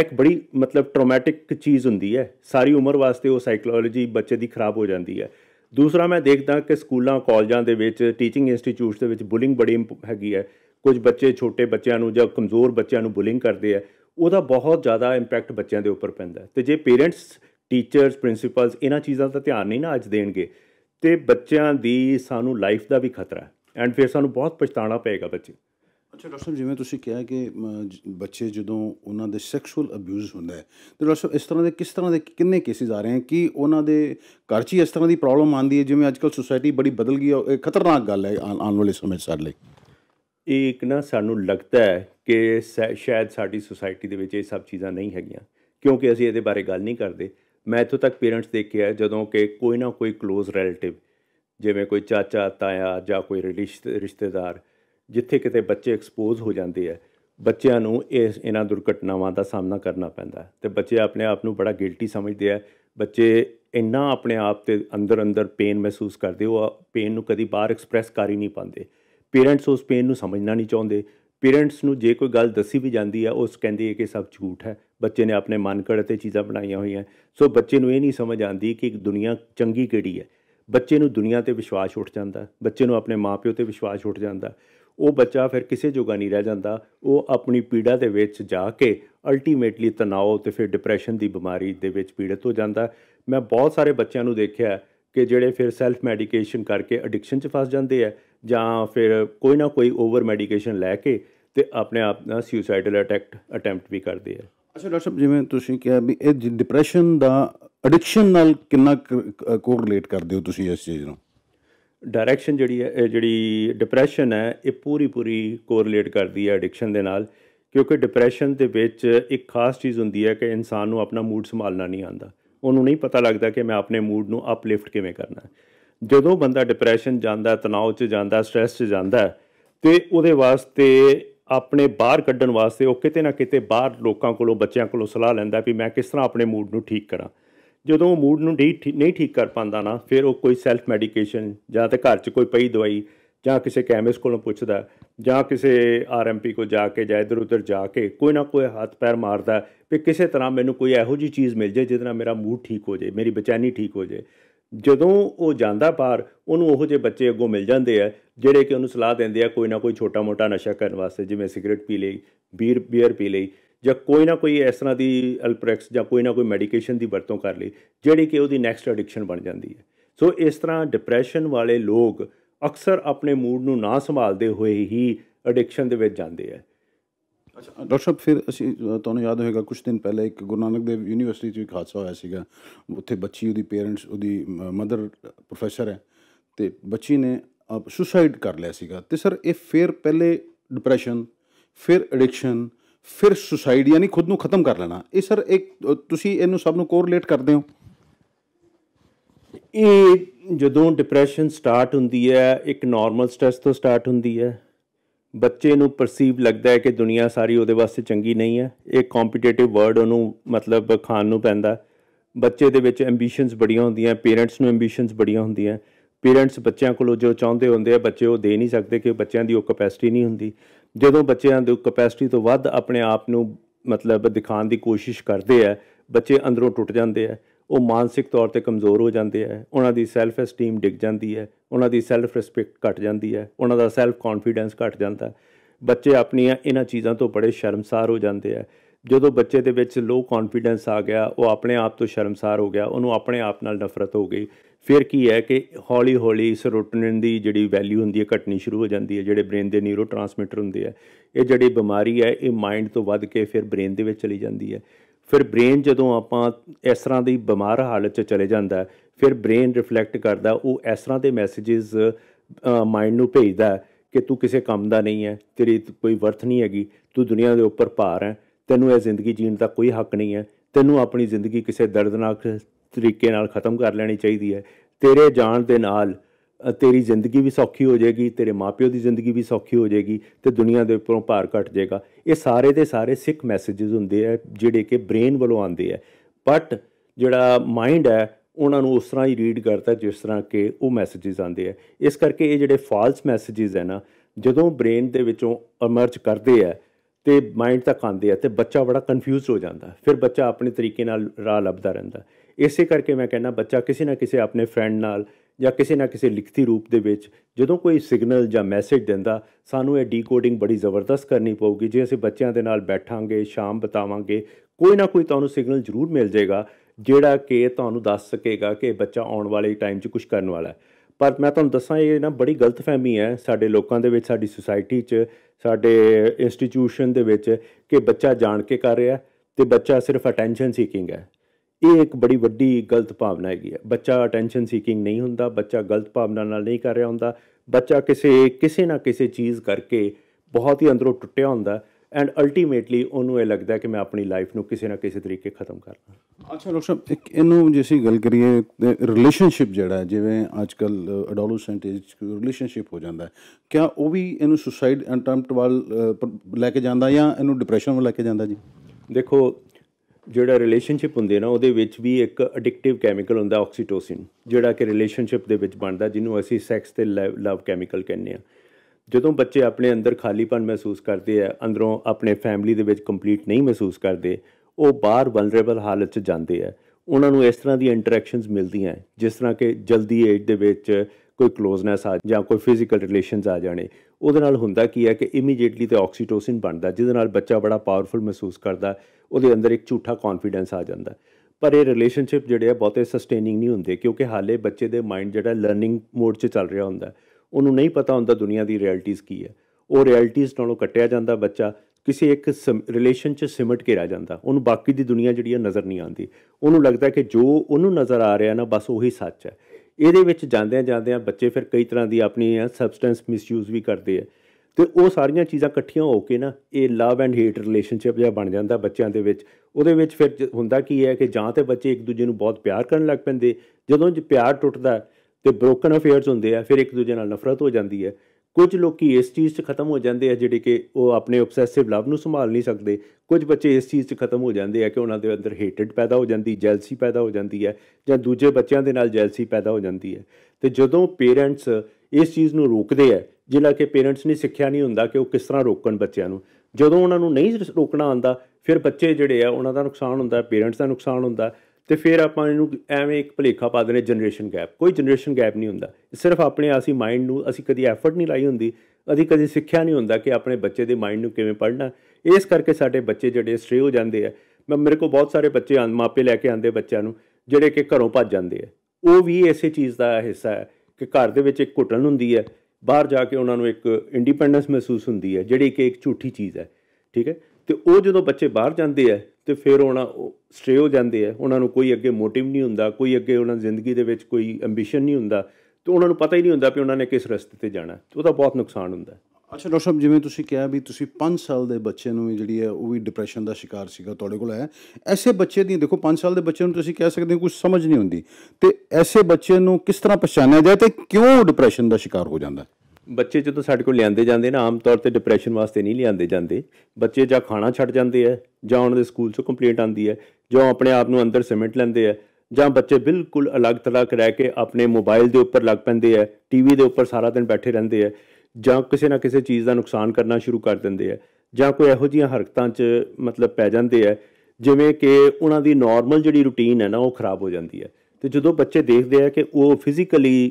ਇੱਕ ਬੜੀ ਮਤਲਬ ਟਰੋਮੈਟਿਕ ਚੀਜ਼ ਹੁੰਦੀ ਹੈ ਸਾਰੀ ਉਮਰ ਵਾਸਤੇ ਉਹ ਸਾਈਕੋਲੋਜੀ ਬੱਚੇ ਦੀ ਖਰਾਬ ਹੋ ਜਾਂਦੀ ਹੈ ਦੂਸਰਾ ਮੈਂ ਦੇਖਦਾ ਕਿ ਸਕੂਲਾਂ ਕਾਲਜਾਂ ਦੇ ਵਿੱਚ ਟੀਚਿੰਗ ਇੰਸਟੀਚਿਊਟਸ ਦੇ ਵਿੱਚ ਬੁਲਿੰਗ ਬੜੀ ਹੈਗੀ ਹੈ ਕੁਝ ਬੱਚੇ ਛੋਟੇ ਬੱਚਿਆਂ ਨੂੰ ਜਾਂ ਕਮਜ਼ੋਰ ਬੱਚਿਆਂ ਨੂੰ ਬੁਲਿੰਗ ਕਰਦੇ ਆ ਉਹਦਾ ਬਹੁਤ ਜ਼ਿਆਦਾ ਇੰਪੈਕਟ ਬੱਚਿਆਂ ਦੇ ਉੱਪਰ ਪੈਂਦਾ ਤੇ ਜੇ ਪੇਰੈਂਟਸ ਟੀਚਰਸ ਪ੍ਰਿੰਸੀਪਲਸ ਇਹਨਾਂ ਚੀਜ਼ਾਂ ਦਾ ਧਿਆਨ ਨਹੀਂ ਨਾ ਅੱਜ ਦੇਣਗੇ ਤੇ ਬੱਚਿਆਂ ਦੀ ਸਾਨੂੰ ਲਾਈਫ ਦਾ ਵੀ ਖਤਰਾ ਹੈ ਐਂਡ ਫਿਰ ਸਾਨੂੰ ਬਹੁਤ ਪਛਤਾਣਾ ਪਏਗਾ ਬੱਚੇ ਅੱਛਾ ਡਾਕਟਰ ਸਾਹਿਬ ਜਿਵੇਂ ਤੁਸੀਂ ਕਿਹਾ ਕਿ ਬੱਚੇ ਜਦੋਂ ਉਹਨਾਂ ਦੇ ਸੈਕਸ਼ੂਅਲ ਅਬਿਊਜ਼ ਹੁੰਦਾ ਹੈ ਤੇ ਡਾਕਟਰ ਸਾਹਿਬ ਇਸ ਤਰ੍ਹਾਂ ਦੇ ਕਿਸ ਤਰ੍ਹਾਂ ਦੇ ਕਿੰਨੇ ਕੇਸਿਸ ਆ ਰਹੇ ਹਨ ਕਿ ਉਹਨਾਂ ਦੇ ਘਰ 'ਚ ਹੀ ਇਸ ਤਰ੍ਹਾਂ ਦੀ ਪ੍ਰੋਬਲਮ ਆਂਦੀ ਹੈ ਜਿਵੇਂ ਅੱਜਕੱਲ ਸੋਸਾਇਟੀ ਬੜੀ ਬਦਲ ਗਈ ਹੈ ਇਹ ਖਤਰਨਾਕ ਗੱਲ ਹੈ ਆਉਣ ਵਾਲੇ ਸਮੇਂ ਸਾਡੇ ਲਈ ਇੱਕ ਨਾ ਸਾਨੂੰ ਲੱਗਦਾ ਹੈ ਕਿ ਸ਼ਾਇਦ ਸਾਡੀ ਸੋਸਾਇਟੀ ਦੇ ਵਿੱਚ ਇਹ ਸਭ ਚੀਜ਼ਾਂ ਨਹੀਂ ਹੈਗੀਆਂ ਕਿਉਂਕਿ ਅਸੀਂ ਇਹਦੇ ਬਾਰੇ ਗੱਲ ਨਹੀਂ ਕਰਦੇ ਮੈਂ ਇਥੋਂ ਤੱਕ ਪੇਰੈਂਟਸ ਦੇਖੇ ਆ ਜਦੋਂ ਕਿ ਕੋਈ ਨਾ ਕੋਈ ক্লোਜ਼ ਰਿਲੇਟਿਵ ਜਿਵੇਂ ਕੋਈ ਚਾਚਾ ਤਾਇਆ ਜਾਂ ਕੋਈ ਰਿਸ਼ਤੇਦਾਰ ਜਿੱਥੇ ਕਿਤੇ ਬੱਚੇ ਐਕਸਪੋਜ਼ ਹੋ ਜਾਂਦੇ ਆ ਬੱਚਿਆਂ ਨੂੰ ਇਸ ਇਹਨਾਂ ਦੁਰਘਟਨਾਵਾਂ ਦਾ ਸਾਹਮਣਾ ਕਰਨਾ ਪੈਂਦਾ ਹੈ ਤੇ ਬੱਚੇ ਆਪਣੇ ਆਪ ਨੂੰ ਬੜਾ ਗਿਲਟੀ ਸਮਝਦੇ ਆ ਬੱਚੇ ਇੰਨਾ ਆਪਣੇ ਆਪ ਤੇ ਅੰਦਰ ਅੰਦਰ ਪੇਨ ਮਹਿਸੂਸ ਕਰਦੇ ਉਹ ਪੇਨ ਨੂੰ ਕਦੀ ਬਾਹਰ ਐਕਸਪ੍ਰੈਸ ਕਰ ਹੀ ਨਹੀਂ ਪਾਉਂਦੇ ਪੇਰੈਂਟਸ ਉਸ ਪੇਨ ਨੂੰ ਸਮਝਣਾ ਨਹੀਂ ਚਾਹੁੰਦੇ ਪੇਰੈਂਟਸ ਨੂੰ ਜੇ ਕੋਈ ਗੱਲ ਦੱਸੀ ਵੀ ਜਾਂਦੀ ਆ ਉਸ ਕਹਿੰਦੀ ਹੈ ਕਿ ਸਭ ਝੂਠ ਹੈ ਬੱਚੇ ਨੇ ਆਪਣੇ ਮਨਕੜ ਤੇ ਚੀਜ਼ਾਂ ਬਣਾਈਆਂ ਹੋਈਆਂ ਸੋ ਬੱਚੇ ਨੂੰ ਇਹ ਨਹੀਂ ਸਮਝ ਆਉਂਦੀ ਕਿ ਦੁਨੀਆ ਚੰਗੀ ਕਿਹੜੀ ਹੈ ਬੱਚੇ ਨੂੰ ਦੁਨੀਆ ਤੇ ਵਿਸ਼ਵਾਸ ਉੱਠ ਜਾਂਦਾ ਬੱਚੇ ਨੂੰ ਆਪਣੇ ਮਾਪਿਓ ਤੇ ਵਿਸ਼ਵਾਸ ਉੱਠ ਜਾਂਦਾ ਉਹ ਬੱਚਾ ਫਿਰ ਕਿਸੇ ਜੋਗਾ ਨਹੀਂ ਰਹਿ ਜਾਂਦਾ ਉਹ ਆਪਣੀ ਪੀੜਾ ਦੇ ਵਿੱਚ ਜਾ ਕੇ ਅਲਟੀਮੇਟਲੀ ਤਣਾਅ ਤੇ ਫਿਰ ਡਿਪਰੈਸ਼ਨ ਦੀ ਬਿਮਾਰੀ ਦੇ ਵਿੱਚ ਪੀੜਤ ਹੋ ਜਾਂਦਾ ਮੈਂ ਬਹੁਤ ਸਾਰੇ ਬੱਚਿਆਂ ਨੂੰ ਦੇਖਿਆ ਕਿ ਜਿਹੜੇ ਫਿਰ ਸੈਲਫ ਮੈਡੀਕੇਸ਼ਨ ਕਰਕੇ ਐਡਿਕਸ਼ਨ 'ਚ ਫਸ ਜਾਂਦੇ ਆ ਜਾਂ ਫਿਰ ਕੋਈ ਨਾ ਕੋਈ ਓਵਰ ਮੈਡੀਕੇਸ਼ਨ ਲੈ ਕੇ ਤੇ ਆਪਣੇ ਆਪ ਨਾਲ ਸੁਸਾਈਡਲ ਅਟੈਕਟ ਅਟੈਂਪਟ ਵੀ ਕਰਦੇ ਆ ਅੱਛਾ ਡਾਕਟਰ ਸਾਹਿਬ ਜਿਵੇਂ ਤੁਸੀਂ ਕਿਹਾ ਵੀ ਇਹ ਡਿਪਰੈਸ਼ਨ ਦਾ ਐਡਿਕਸ਼ਨ ਨਾਲ ਕਿੰਨਾ ਕੋਰਿਲੇਟ ਕਰਦੇ ਹੋ ਤੁਸੀਂ ਇਸ ਚੀਜ਼ ਨੂੰ ਡਾਇਰੈਕਸ਼ਨ ਜਿਹੜੀ ਹੈ ਜਿਹੜੀ ਡਿਪਰੈਸ਼ਨ ਹੈ ਇਹ ਪੂਰੀ ਪੂਰੀ ਕੋਰਿਲੇਟ ਕਰਦੀ ਹੈ ਐਡਿਕਸ਼ਨ ਦੇ ਨਾਲ ਕਿਉਂਕਿ ਡਿਪਰੈਸ਼ਨ ਦੇ ਵਿੱਚ ਇੱਕ ਖਾਸ ਚੀਜ਼ ਹੁੰਦੀ ਹੈ ਕਿ ਇਨਸਾਨ ਨੂੰ ਆਪਣਾ ਮੂਡ ਸੰਭਾਲਣਾ ਨਹੀਂ ਆਉਂਦਾ ਉਹਨੂੰ ਨਹੀਂ ਪਤਾ ਲੱਗਦਾ ਕਿ ਮੈਂ ਆਪਣੇ ਮੂਡ ਨੂੰ ਅਪਲਿਫਟ ਕਿਵੇਂ ਕਰਨਾ ਹੈ ਜਦੋਂ ਬੰਦਾ ਡਿਪਰੈਸ਼ਨ ਜਾਂਦਾ ਤਣਾਅ 'ਚ ਜਾਂਦਾ ਸਟ्रेस 'ਚ ਜਾਂਦਾ ਤੇ ਉਹਦੇ ਵਾਸਤੇ ਆਪਣੇ ਬਾਹਰ ਕੱਢਣ ਵਾਸਤੇ ਉਹ ਕਿਤੇ ਨਾ ਕਿਤੇ ਬਾਹਰ ਲੋਕਾਂ ਕੋਲੋਂ ਬੱਚਿਆਂ ਕੋਲੋਂ ਸਲਾਹ ਲੈਂਦਾ ਵੀ ਮੈਂ ਕਿਸ ਤਰ੍ਹਾਂ ਆਪਣੇ ਮੂਡ ਨੂੰ ਠੀਕ ਕਰਾਂ ਜਦੋਂ ਉਹ ਮੂਡ ਨੂੰ ਨਹੀਂ ਠੀਕ ਕਰ ਪਾਉਂਦਾ ਨਾ ਫਿਰ ਉਹ ਕੋਈ ਸੈਲਫ ਮੈਡੀਕੇਸ਼ਨ ਜਾਂ ਤੇ ਘਰ 'ਚ ਕੋਈ ਪਈ ਦਵਾਈ ਜਾਂ ਕਿਸੇ ਕੈਮਿਸ ਕੋਲੋਂ ਪੁੱਛਦਾ ਜਾਂ ਕਿਸੇ ਆਰਐਮਪੀ ਕੋ ਜਾ ਕੇ ਜਾਂ ਇਧਰ ਉਧਰ ਜਾ ਕੇ ਕੋਈ ਨਾ ਕੋਈ ਹੱਥ ਪੈਰ ਮਾਰਦਾ ਵੀ ਕਿਸੇ ਤਰ੍ਹਾਂ ਮੈਨੂੰ ਕੋਈ ਇਹੋ ਜੀ ਚੀਜ਼ ਮਿਲ ਜੇ ਜਿਹਦੇ ਨਾਲ ਮੇਰਾ ਮੂਡ ਠੀਕ ਹੋ ਜੇ ਮੇਰੀ ਬੇਚੈਨੀ ਠੀਕ ਹੋ ਜੇ ਜਦੋਂ ਉਹ ਜਾਂਦਾ ਬਾਹਰ ਉਹਨੂੰ ਉਹੋ ਜਿਹੇ ਬੱਚੇ ਅੱਗੋਂ ਮਿਲ ਜਾਂਦੇ ਆ ਜਿਹੜੇ ਕਿ ਉਹਨੂੰ ਸਲਾਹ ਦਿੰਦੇ ਆ ਕੋਈ ਨਾ ਕੋਈ ਛੋਟਾ-ਮੋਟਾ ਨਸ਼ਾ ਕਰਨ ਵਾਸਤੇ ਜਿਵੇਂ ਸਿਗਰਟ ਪੀ ਲਈ ਬੀਅਰ ਬੀਅਰ ਪੀ ਲਈ ਜਾਂ ਕੋਈ ਨਾ ਕੋਈ ਇਸ ਤਰ੍ਹਾਂ ਦੀ ਅਲਪ੍ਰੈਕਸ ਜਾਂ ਕੋਈ ਨਾ ਕੋਈ ਮੈਡੀਕੇਸ਼ਨ ਦੀ ਵਰਤੋਂ ਕਰ ਲਈ ਜਿਹੜੀ ਕਿ ਉਹਦੀ ਨੈਕਸਟ ਐਡਿਕਸ਼ਨ ਬਣ ਜਾਂਦੀ ਹੈ ਸੋ ਇਸ ਤਰ੍ਹਾਂ ਡਿਪਰੈਸ਼ਨ ਵਾਲੇ ਲੋਕ ਅਕਸਰ ਆਪਣੇ ਮੂਡ ਨੂੰ ਨਾ ਸੰਭਾਲਦੇ ਹੋਏ ਹੀ ਐਡਿਕਸ਼ਨ ਦੇ ਵਿੱਚ ਜਾਂਦੇ ਆ ਅੱਛਾ ਡਾਕਟਰ ਸਾਹਿਬ ਫਿਰ ਅਸੀਂ ਤੁਹਾਨੂੰ ਯਾਦ ਹੋਵੇਗਾ ਕੁਝ ਦਿਨ ਪਹਿਲੇ ਇੱਕ ਗੁਰੂ ਨਾਨਕ ਦੇਵ ਯੂਨੀਵਰਸਿਟੀ 'ਚ ਵੀ ਹਾਦਸਾ ਹੋਇਆ ਸੀਗਾ ਉੱਥੇ ਬੱਚੀ ਉਹਦੀ ਪੇਰੈਂਟਸ ਉਹਦੀ ਮਦਰ ਪ੍ਰੋਫੈਸਰ ਹੈ ਤੇ ਬੱਚੀ ਨੇ ਆਪ ਸੁਸਾਈਡ ਕਰ ਲਿਆ ਸੀਗਾ ਤੇ ਸਰ ਇਹ ਫਿਰ ਪਹਿਲੇ ਡਿਪਰੈਸ਼ਨ ਫਿਰ ਐਡਿਕਸ਼ਨ ਫਿਰ ਸੁਸਾਈਡ ਯਾਨੀ ਖੁਦ ਨੂੰ ਖਤਮ ਕਰ ਲੈਣਾ ਇਹ ਸਰ ਇੱਕ ਤੁਸੀਂ ਇਹਨੂੰ ਸਭ ਨੂੰ ਕੋਰਿਲੇਟ ਕਰਦੇ ਹੋ ਇਹ ਜਦੋਂ ਡਿਪਰੈਸ਼ਨ ਸਟਾਰਟ ਹੁੰਦੀ ਹੈ ਇੱਕ ਨਾਰਮਲ ਸਟ੍ਰੈਸ ਤੋਂ ਸਟਾਰਟ ਹੁੰਦੀ ਹੈ ਬੱਚੇ ਨੂੰ ਪਰਸੀਵ ਲੱਗਦਾ ਹੈ ਕਿ ਦੁਨੀਆ ਸਾਰੀ ਉਹਦੇ ਵਾਸਤੇ ਚੰਗੀ ਨਹੀਂ ਹੈ ਇਹ ਕੰਪੀਟੀਟਿਵ ਵਰਡ ਉਹਨੂੰ ਮਤਲਬ ਖਾਣ ਨੂੰ ਪੈਂਦਾ ਬੱਚੇ ਦੇ ਵਿੱਚ ਐਂਬੀਸ਼ਨਸ ਬੜੀਆਂ ਹੁੰਦੀਆਂ ਪੇਰੈਂਟਸ ਨੂੰ ਐਂਬੀਸ਼ਨਸ ਬੜੀਆਂ ਹੁੰਦੀਆਂ ਪੇਰੈਂਟਸ ਬੱਚਿਆਂ ਕੋਲੋਂ ਜੋ ਚਾਹੁੰਦੇ ਹੁੰਦੇ ਆ ਬੱਚੇ ਉਹ ਦੇ ਨਹੀਂ ਸਕਦੇ ਕਿ ਬੱਚਿਆਂ ਦੀ ਉਹ ਕਪੈਸਿਟੀ ਨਹੀਂ ਹੁੰਦੀ ਜਦੋਂ ਬੱਚਿਆਂ ਦੀ ਕਪੈਸਿਟੀ ਤੋਂ ਵੱਧ ਆਪਣੇ ਆਪ ਨੂੰ ਮਤਲਬ ਦਿਖਾਉਣ ਦੀ ਕੋਸ਼ਿਸ਼ ਕਰਦੇ ਆ ਬੱਚੇ ਅੰਦਰੋਂ ਟੁੱਟ ਜਾਂਦੇ ਆ ਉਹ ਮਾਨਸਿਕ ਤੌਰ ਤੇ ਕਮਜ਼ੋਰ ਹੋ ਜਾਂਦੇ ਆ ਉਹਨਾਂ ਦੀ ਸੈਲਫ ਐਸਟੀਮ ਡਿੱਗ ਜਾਂਦੀ ਹੈ ਉਹਨਾਂ ਦੀ ਸੈਲਫ ਰਿਸਪੈਕਟ ਘਟ ਜਾਂਦੀ ਹੈ ਉਹਨਾਂ ਦਾ ਸੈਲਫ ਕੌਨਫੀਡੈਂਸ ਘਟ ਜਾਂਦਾ ਬੱਚੇ ਆਪਣੀਆਂ ਇਹਨਾਂ ਚੀਜ਼ਾਂ ਤੋਂ ਬੜੇ ਸ਼ਰਮਸਾਰ ਹੋ ਜਾਂਦੇ ਆ ਜਦੋਂ ਬੱਚੇ ਦੇ ਵਿੱਚ ਲੋ ਕੌਨਫੀਡੈਂਸ ਆ ਗਿਆ ਉਹ ਆਪਣੇ ਆਪ ਤੋਂ ਸ਼ਰਮਸਾਰ ਹੋ ਗਿਆ ਉਹਨੂੰ ਆਪਣੇ ਆਪ ਨਾਲ ਨਫ਼ਰਤ ਹੋ ਗਈ ਫਿਰ ਕੀ ਹੈ ਕਿ ਹੌਲੀ ਹੌਲੀ ਸਰੋਟੋਨਿਨ ਦੀ ਜਿਹੜੀ ਵੈਲਿਊ ਹੁੰਦੀ ਹੈ ਘਟਣੀ ਸ਼ੁਰੂ ਹੋ ਜਾਂਦੀ ਹੈ ਜਿਹੜੇ ਬ੍ਰੇਨ ਦੇ ਨਿਊਰੋਟ੍ਰਾਂਸਮੀਟਰ ਹੁੰਦੇ ਆ ਇਹ ਜਿਹੜੀ ਬਿਮਾਰੀ ਹੈ ਇਹ ਮਾਈਂਡ ਤੋਂ ਵੱਧ ਕੇ ਫਿਰ ਬ੍ਰੇਨ ਦੇ ਵਿੱਚ ਚਲੀ ਜਾਂਦੀ ਹੈ ਫਿਰ ਬ੍ਰੇਨ ਜਦੋਂ ਆਪਾਂ ਇਸ ਤਰ੍ਹਾਂ ਦੀ ਬਿਮਾਰ ਹਾਲਤ 'ਚ ਚਲੇ ਜਾਂਦਾ ਫਿਰ ਬ੍ਰੇਨ ਰਿਫਲੈਕਟ ਕਰਦਾ ਉਹ ਇਸ ਤਰ੍ਹਾਂ ਦੇ ਮੈਸੇजेस ਮਾਈਂਡ ਨੂੰ ਭੇਜਦਾ ਕਿ ਤੂੰ ਕਿਸੇ ਕੰਮ ਦਾ ਨਹੀਂ ਹੈ ਤੇਰੀ ਕੋਈ ਵਰਥ ਨਹੀਂ ਹੈਗੀ ਤੂੰ ਦੁਨੀਆ ਦੇ ਉੱਪਰ ਭਾਰ ਹੈ ਤੈਨੂੰ ਇਹ ਜ਼ਿੰਦਗੀ ਜੀਣ ਦਾ ਕੋਈ ਹੱਕ ਨਹੀਂ ਹੈ ਤੈਨੂੰ ਆਪਣੀ ਜ਼ਿੰਦਗੀ ਕਿਸੇ ਦਰਦਨਾਕ ਤਰੀਕੇ ਨਾਲ ਖਤਮ ਕਰ ਲੈਣੀ ਚਾਹੀਦੀ ਹੈ ਤੇਰੇ ਜਾਣ ਦੇ ਨਾਲ ਤੇਰੀ ਜ਼ਿੰਦਗੀ ਵੀ ਸੌਖੀ ਹੋ ਜਾਏਗੀ ਤੇਰੇ ਮਾਪਿਓ ਦੀ ਜ਼ਿੰਦਗੀ ਵੀ ਸੌਖੀ ਹੋ ਜਾਏਗੀ ਤੇ ਦੁਨੀਆ ਦੇ ਉੱਪਰੋਂ ਭਾਰ ਘਟ ਜਾਏਗਾ ਇਹ ਸਾਰੇ ਦੇ ਸਾਰੇ ਸਿੱਖ ਮੈਸੇजेस ਹੁੰਦੇ ਆ ਜਿਹੜੇ ਕਿ ਬ੍ਰੇਨ ਵੱਲੋਂ ਆਉਂਦੇ ਆ ਬਟ ਜਿਹੜਾ ਮਾਈਂਡ ਹੈ ਉਹਨਾਂ ਨੂੰ ਉਸ ਤਰ੍ਹਾਂ ਹੀ ਰੀਡ ਕਰਦਾ ਜਿਸ ਤਰ੍ਹਾਂ ਕਿ ਉਹ ਮੈਸੇजेस ਆਉਂਦੇ ਆ ਇਸ ਕਰਕੇ ਇਹ ਜਿਹੜੇ ਫਾਲਸ ਮੈਸੇजेस ਹੈ ਨਾ ਜਦੋਂ ਬ੍ਰੇਨ ਦੇ ਵਿੱਚੋਂ ਅਮਰਜ ਕਰਦੇ ਆ ਤੇ ਮਾਈਂਡ ਤੱਕ ਆਉਂਦੇ ਆ ਤੇ ਬੱਚਾ ਬੜਾ ਕਨਫਿਊਜ਼ ਹੋ ਜਾਂਦਾ ਫਿਰ ਬੱਚਾ ਆਪਣੇ ਤਰੀਕੇ ਨਾਲ ਰਾਹ ਲੱਭਦਾ ਰਹਿੰਦਾ ਇਸੇ ਕਰਕੇ ਮੈਂ ਕਹਿੰਦਾ ਬੱਚਾ ਕਿਸੇ ਨਾ ਕਿਸੇ ਆਪਣੇ ਫਰੈਂਡ ਨਾਲ ਜਾਂ ਕਿਸੇ ਨਾ ਕਿਸੇ ਲਿਖਤੀ ਰੂਪ ਦੇ ਵਿੱਚ ਜਦੋਂ ਕੋਈ ਸਿਗਨਲ ਜਾਂ ਮੈਸੇਜ ਦਿੰਦਾ ਸਾਨੂੰ ਇਹ ਡੀਕੋਡਿੰਗ ਬੜੀ ਜ਼ਬਰਦਸਤ ਕਰਨੀ ਪਊਗੀ ਜੇ ਅਸੀਂ ਬੱਚਿਆਂ ਦੇ ਨਾਲ ਬੈਠਾਂਗੇ ਸ਼ਾਮ ਬਤਾਵਾਂਗੇ ਕੋਈ ਨਾ ਕੋਈ ਤੁਹਾਨੂੰ ਸਿਗਨਲ ਜ਼ਰੂਰ ਮਿਲ ਜਾਏਗਾ ਜਿਹੜਾ ਕਿ ਤੁਹਾਨੂੰ ਦੱਸ ਸਕੇਗਾ ਕਿ ਬੱਚਾ ਆਉਣ ਵਾਲੇ ਟਾਈਮ 'ਚ ਕੁਝ ਕਰਨ ਵਾਲਾ ਹੈ ਪਰ ਮੈਂ ਤੁਹਾਨੂੰ ਦੱਸਾਂ ਇਹ ਨਾ ਬੜੀ ਗਲਤਫਹਿਮੀ ਹੈ ਸਾਡੇ ਲੋਕਾਂ ਦੇ ਵਿੱਚ ਸਾਡੀ ਸੁਸਾਇਟੀ 'ਚ ਸਾਡੇ ਇੰਸਟੀਟਿਊਸ਼ਨ ਦੇ ਵਿੱਚ ਕਿ ਬੱਚਾ ਜਾਣ ਕੇ ਕਰ ਰਿਹਾ ਤੇ ਬੱਚਾ ਸਿਰਫ ਅਟੈਂਸ਼ਨ ਸੀਕਿੰਗ ਹੈ ਇਹ ਇੱਕ ਬੜੀ ਵੱਡੀ ਗਲਤ ਭਾਵਨਾ ਹੈਗੀ ਹੈ ਬੱਚਾ ਅਟੈਂਸ਼ਨ ਸੀਕਿੰਗ ਨਹੀਂ ਹੁੰਦਾ ਬੱਚਾ ਗਲਤ ਭਾਵਨਾ ਨਾਲ ਨਹੀਂ ਕਰ ਰਿਹਾ ਹੁੰਦਾ ਬੱਚਾ ਕਿਸੇ ਕਿਸੇ ਨਾ ਕਿਸੇ ਚੀਜ਼ ਕਰਕੇ ਬਹੁਤ ਹੀ ਅੰਦਰੋਂ ਟੁੱਟਿਆ ਹੁੰਦਾ ਐਂਡ ਅਲਟੀਮੇਟਲੀ ਉਹਨੂੰ ਇਹ ਲੱਗਦਾ ਕਿ ਮੈਂ ਆਪਣੀ ਲਾਈਫ ਨੂੰ ਕਿਸੇ ਨਾ ਕਿਸੇ ਤਰੀਕੇ ਖਤਮ ਕਰ ਲਾਂ ਅੱਛਾ ਰੋਸ਼ਨ ਇੱਕ ਇਹਨੂੰ ਜੇ ਅਸੀਂ ਗੱਲ ਕਰੀਏ ਰਿਲੇਸ਼ਨਸ਼ਿਪ ਜਿਹੜਾ ਜਿਵੇਂ ਅੱਜ ਕੱਲ ਅਡੋਲਸੈਂਟ ਏਜ ਰਿਲੇਸ਼ਨਸ਼ਿਪ ਹੋ ਜਾਂਦਾ ਹੈ ਕਿਆ ਉਹ ਵੀ ਇਹਨੂੰ ਸੁਸਾਈਡ ਅਟੈਂਪਟ ਵੱਲ ਲੈ ਕੇ ਜਾਂਦਾ ਜਾਂ ਇਹਨੂੰ ਡਿਪਰੈਸ਼ਨ ਵੱਲ ਲੈ ਕੇ ਜਾਂਦਾ ਜੀ ਦੇਖੋ ਜਿਹੜਾ ਰਿਲੇਸ਼ਨਸ਼ਿਪ ਹੁੰਦੇ ਨਾ ਉਹਦੇ ਵਿੱਚ ਵੀ ਇੱਕ ਐਡਿਕਟਿਵ ਕੈਮੀਕਲ ਹੁੰਦਾ ਆਕਸੀਟੋਸਿਨ ਜਿਹੜਾ ਕਿ ਰਿਲੇਸ਼ਨਸ਼ਿਪ ਦੇ ਵਿੱਚ ਬਣਦਾ ਜਿਹਨੂੰ ਅਸੀਂ ਸੈਕਸ ਤੇ ਲਵ ਕੈਮੀਕਲ ਕਹਿੰਦੇ ਆ ਜਦੋਂ ਬੱਚੇ ਆਪਣੇ ਅੰਦਰ ਖਾਲੀਪਨ ਮਹਿਸੂਸ ਕਰਦੇ ਆ ਅੰਦਰੋਂ ਆਪਣੇ ਫੈਮਿਲੀ ਦੇ ਵਿੱਚ ਕੰਪਲੀਟ ਨਹੀਂ ਮਹਿਸੂਸ ਕਰਦੇ ਉਹ ਬਾਹਰ ਵਲਨਰੇਬਲ ਹਾਲਤ 'ਚ ਜਾਂਦੇ ਆ ਉਹਨਾਂ ਨੂੰ ਇਸ ਤਰ੍ਹਾਂ ਦੀ ਇੰਟਰੈਕਸ਼ਨਸ ਮਿਲਦੀਆਂ ਜਿਸ ਤਰ੍ਹਾਂ ਕਿ ਜਲਦੀ ਏਜ ਦੇ ਵਿੱਚ ਕੋਈ ক্লোਜ਼ਨੈਸ ਆ ਜਾਂ ਕੋਈ ਫਿਜ਼ੀਕਲ ਰਿਲੇਸ਼ਨਸ ਆ ਜਾਣੇ ਉਹਦੇ ਨਾਲ ਹੁੰਦਾ ਕੀ ਹੈ ਕਿ ਇਮੀਡੀਏਟਲੀ ਤੇ ਆਕਸੀਟੋਸਿਨ ਬਣਦਾ ਜਿਹਦੇ ਨਾਲ ਬੱਚਾ ਬੜਾ ਪਾਵਰਫੁਲ ਮਹਿਸੂਸ ਕਰਦਾ ਉਹਦੇ ਅੰਦਰ ਇੱਕ ਝੂਠਾ ਕੌਨਫੀਡੈਂਸ ਆ ਜਾਂਦਾ ਪਰ ਇਹ ਰਿਲੇਸ਼ਨਸ਼ਿਪ ਜਿਹੜੇ ਆ ਬਹੁਤੇ ਸਸਟੇਨਿੰਗ ਨਹੀਂ ਹੁੰਦੇ ਕਿਉਂਕਿ ਹਾਲੇ ਬੱਚੇ ਦੇ ਮਾਈਂਡ ਜਿਹੜਾ ਲਰਨਿੰਗ ਮੋਡ 'ਚ ਚੱਲ ਰਿਹਾ ਹੁੰਦਾ ਉਹਨੂੰ ਨਹੀਂ ਪਤਾ ਹੁੰਦਾ ਦੁਨੀਆ ਦੀ ਰਿਐਲਿਟੀਜ਼ ਕੀ ਹੈ ਉਹ ਰਿਐਲਿਟੀਜ਼ ਨਾਲੋਂ ਕੱਟਿਆ ਜਾਂਦਾ ਬੱਚਾ ਕਿਸੇ ਇੱਕ ਰਿਲੇਸ਼ਨ 'ਚ ਸਿਮਟ ਕੇ ਰਹਿ ਜਾਂਦਾ ਉਹਨੂੰ ਬਾਕੀ ਦੀ ਦੁਨੀਆ ਜਿਹੜੀ ਹੈ ਨਜ਼ਰ ਨਹੀਂ ਆਉਂਦੀ ਉਹਨੂੰ ਲੱਗਦਾ ਕਿ ਜੋ ਉਹਨੂੰ ਨਜ਼ਰ ਆ ਰਿਹਾ ਨਾ ਬਸ ਉਹੀ ਸੱਚ ਹੈ ਇਹਦੇ ਵਿੱਚ ਜਾਂਦੇ ਆ ਬੱਚੇ ਫਿਰ ਕਈ ਤਰ੍ਹਾਂ ਦੀ ਆਪਣੀ ਸਬਸਟੈਂਸ ਮਿਸਯੂਜ਼ ਵੀ ਕਰਦੇ ਆ ਤੇ ਉਹ ਸਾਰੀਆਂ ਚੀਜ਼ਾਂ ਇਕੱਠੀਆਂ ਹੋ ਕੇ ਨਾ ਇਹ ਲਵ ਐਂਡ ਹੇਟ ਰਿਲੇਸ਼ਨਸ਼ਿਪ ਜਿਹਾ ਬਣ ਜਾਂਦਾ ਬੱਚਿਆਂ ਦੇ ਵਿੱਚ ਉਹਦੇ ਵਿੱਚ ਫਿਰ ਹੁੰਦਾ ਕੀ ਹੈ ਕਿ ਜਾਂ ਤੇ ਬੱਚੇ ਇੱਕ ਦੂਜੇ ਨੂੰ ਬਹੁਤ ਪਿਆਰ ਕਰਨ ਲੱਗ ਪੈਂਦੇ ਜਦੋਂ ਪਿਆਰ ਟੁੱਟਦਾ ਤੇ ਬ੍ਰੋਕਨ ਅਫੇਅਰਸ ਹੁੰਦੇ ਆ ਫਿਰ ਇੱਕ ਦੂਜੇ ਨਾਲ ਨਫ਼ਰਤ ਹੋ ਜਾਂਦੀ ਹੈ ਕੁਝ ਲੋਕੀ ਇਸ ਚੀਜ਼ 'ਚ ਖਤਮ ਹੋ ਜਾਂਦੇ ਆ ਜਿਹੜੇ ਕਿ ਉਹ ਆਪਣੇ ਆਬਸੈਸਿਵ ਲਵ ਨੂੰ ਸੰਭਾਲ ਨਹੀਂ ਸਕਦੇ ਕੁਝ ਬੱਚੇ ਇਸ ਚੀਜ਼ 'ਚ ਖਤਮ ਹੋ ਜਾਂਦੇ ਆ ਕਿ ਉਹਨਾਂ ਦੇ ਅੰਦਰ ਹੇਟਡ ਪੈਦਾ ਹੋ ਜਾਂਦੀ ਜੈਲਸੀ ਪੈਦਾ ਹੋ ਜਾਂਦੀ ਹੈ ਜਾਂ ਦੂਜੇ ਬੱਚਿਆਂ ਦੇ ਨਾਲ ਜੈਲਸੀ ਪੈਦਾ ਹੋ ਜਾਂਦੀ ਹੈ ਤੇ ਜਦੋਂ ਪੇਰੈਂਟਸ ਇਸ ਚੀਜ਼ ਨੂੰ ਰੋਕਦੇ ਆ ਜਿਹੜਾ ਕਿ ਪੇਰੈਂਟਸ ਨੇ ਸਿੱਖਿਆ ਨਹੀਂ ਹੁੰਦਾ ਕਿ ਉਹ ਕਿਸ ਤਰ੍ਹਾਂ ਰੋਕਣ ਬੱਚਿਆਂ ਨੂੰ ਜਦੋਂ ਉਹਨਾਂ ਨੂੰ ਨਹੀਂ ਰੋਕਣਾ ਆਂਦਾ ਫਿਰ ਬੱਚੇ ਜਿਹੜੇ ਆ ਉਹਨਾਂ ਦਾ ਨੁਕਸਾਨ ਹੁੰਦਾ ਪੇਰੈਂਟਸ ਦਾ ਨੁਕਸਾਨ ਹੁੰਦਾ ਤੇ ਫਿਰ ਆਪਾਂ ਇਹਨੂੰ ਐਵੇਂ ਇੱਕ ਭਲੇਖਾ ਪਾ ਦਿੰਦੇ ਜਨਰੇਸ਼ਨ ਗੈਪ ਕੋਈ ਜਨਰੇਸ਼ਨ ਗੈਪ ਨਹੀਂ ਹੁੰਦਾ ਸਿਰਫ ਆਪਣੇ ਆਸੀ ਮਾਈਂਡ ਨੂੰ ਅਸੀਂ ਕਦੀ ਐਫਰਟ ਨਹੀਂ ਲਾਈ ਹੁੰਦੀ ਅਸੀਂ ਕਦੀ ਸਿੱਖਿਆ ਨਹੀਂ ਹੁੰਦਾ ਕਿ ਆਪਣੇ ਬੱਚੇ ਦੇ ਮਾਈਂਡ ਨੂੰ ਕਿਵੇਂ ਪੜ੍ਹਨਾ ਇਸ ਕਰਕੇ ਸਾਡੇ ਬੱਚੇ ਜਿਹੜੇ ਸਟ੍ਰੇ ਹੋ ਜਾਂਦੇ ਆ ਮੈਂ ਮੇਰੇ ਕੋਲ ਬਹੁਤ ਸਾਰੇ ਬੱਚੇ ਆਂ ਮਾਪੇ ਲੈ ਕੇ ਆਂਦੇ ਬੱਚਿਆਂ ਨੂੰ ਜਿਹੜੇ ਕਿ ਘਰੋਂ ਭੱਜ ਜਾਂਦੇ ਆ ਉਹ ਵੀ ਇਸੇ ਚੀਜ਼ ਦਾ ਹਿੱਸਾ ਹੈ ਕਿ ਘਰ ਦੇ ਵਿੱਚ ਇੱਕ ਘੁਟਣ ਹੁੰਦੀ ਹੈ ਬਾਹਰ ਜਾ ਕੇ ਉਹਨਾਂ ਨੂੰ ਇੱਕ ਇੰਡੀਪੈਂਡੈਂਸ ਮਹਿਸੂਸ ਹੁੰਦੀ ਹੈ ਜਿਹੜੀ ਕਿ ਇੱਕ ਝੂਠੀ ਚੀਜ਼ ਹੈ ਠੀਕ ਹੈ ਤੇ ਉਹ ਜਦੋਂ ਬੱਚੇ ਬਾਹਰ ਜਾਂਦੇ ਆ ਤੇ ਫਿਰ ਉਹਨਾਂ ਸਟ੍ਰੇ ਹੋ ਜਾਂਦੇ ਆ ਉਹਨਾਂ ਨੂੰ ਕੋਈ ਅੱਗੇ ਮੋਟਿਵ ਨਹੀਂ ਹੁੰਦਾ ਕੋਈ ਅੱਗੇ ਉਹਨਾਂ ਜ਼ਿੰਦਗੀ ਦੇ ਵਿੱਚ ਕੋਈ ਐਂਬੀਸ਼ਨ ਨਹੀਂ ਹੁੰਦਾ ਤੇ ਉਹਨਾਂ ਨੂੰ ਪਤਾ ਹੀ ਨਹੀਂ ਹੁੰਦਾ ਕਿ ਉਹਨਾਂ ਨੇ ਕਿਸ ਰਸਤੇ ਤੇ ਜਾਣਾ ਉਹਦਾ ਬਹੁਤ ਨੁਕਸਾਨ ਹੁੰਦਾ ਅੱਛਾ ਡਾਕਟਰ ਸਾਹਿਬ ਜਿਵੇਂ ਤੁਸੀਂ ਕਿਹਾ ਵੀ ਤੁਸੀਂ 5 ਸਾਲ ਦੇ ਬੱਚੇ ਨੂੰ ਜਿਹੜੀ ਹੈ ਉਹ ਵੀ ਡਿਪਰੈਸ਼ਨ ਦਾ ਸ਼ਿਕਾਰ ਸੀਗਾ ਤੁਹਾਡੇ ਕੋਲ ਆਇਆ ਐਸੇ ਬੱਚੇ ਦੀ ਦੇਖੋ 5 ਸਾਲ ਦੇ ਬੱਚੇ ਨੂੰ ਤੁਸੀਂ ਕਹਿ ਸਕਦੇ ਹੋ ਕੁਝ ਸਮਝ ਨਹੀਂ ਹੁੰਦੀ ਤੇ ਐਸੇ ਬੱਚੇ ਨੂੰ ਕਿਸ ਤਰ੍ਹਾਂ ਪਛਾਣਿਆ ਜਾਏ ਤੇ ਕਿਉਂ ਡਿਪਰੈਸ਼ਨ ਦਾ ਸ਼ਿਕਾਰ ਹੋ ਜਾਂਦਾ ਬੱਚੇ ਜਦੋਂ ਸਾਡੇ ਕੋਲ ਲਿਆਂਦੇ ਜਾਂਦੇ ਨਾ ਆਮ ਤੌਰ ਤੇ ਡਿਪਰੈਸ਼ਨ ਵਾਸਤੇ ਨਹੀਂ ਲਿਆਂਦੇ ਜਾਂਦੇ ਬੱਚੇ ਜਾਂ ਖਾਣਾ ਛੱਡ ਜਾਂਦੇ ਆ ਜਾਂ ਉਹਨਾਂ ਦੇ ਸਕੂਲ ਚੋਂ ਕੰਪਲੀਟ ਆਂਦੀ ਹੈ ਜਾਂ ਆਪਣੇ ਆਪ ਨੂੰ ਅੰਦਰ ਸਿਮਟ ਲੈਂਦੇ ਆ ਜਾਂ ਬੱਚੇ ਬਿਲਕੁਲ ਅਲੱਗ ਤਲਾਕ ਰਹਿ ਕੇ ਆਪਣੇ ਮੋਬਾਈਲ ਦੇ ਉੱਪਰ ਲੱਗ ਪੈਂਦੇ ਆ ਟੀਵੀ ਦੇ ਉੱਪਰ ਸਾਰਾ ਦਿਨ ਬੈਠੇ ਰਹਿੰਦੇ ਆ ਜਾਂ ਕਿਸੇ ਨਾ ਕਿਸੇ ਚੀਜ਼ ਦਾ ਨੁਕਸਾਨ ਕਰਨਾ ਸ਼ੁਰੂ ਕਰ ਦਿੰਦੇ ਆ ਜਾਂ ਕੋਈ ਇਹੋ ਜੀਆਂ ਹਰਕਤਾਂ 'ਚ ਮਤਲਬ ਪੈ ਜਾਂਦੇ ਆ ਜਿਵੇਂ ਕਿ ਉਹਨਾਂ ਦੀ ਨਾਰਮਲ ਜਿਹੜੀ ਰੁਟੀਨ ਹੈ ਨਾ ਉਹ ਖਰਾਬ ਹੋ ਜਾਂਦੀ ਹੈ ਤੇ ਜਦੋਂ ਬੱਚੇ ਦੇਖਦੇ ਆ ਕਿ ਉਹ ਫਿਜ਼ੀਕਲੀ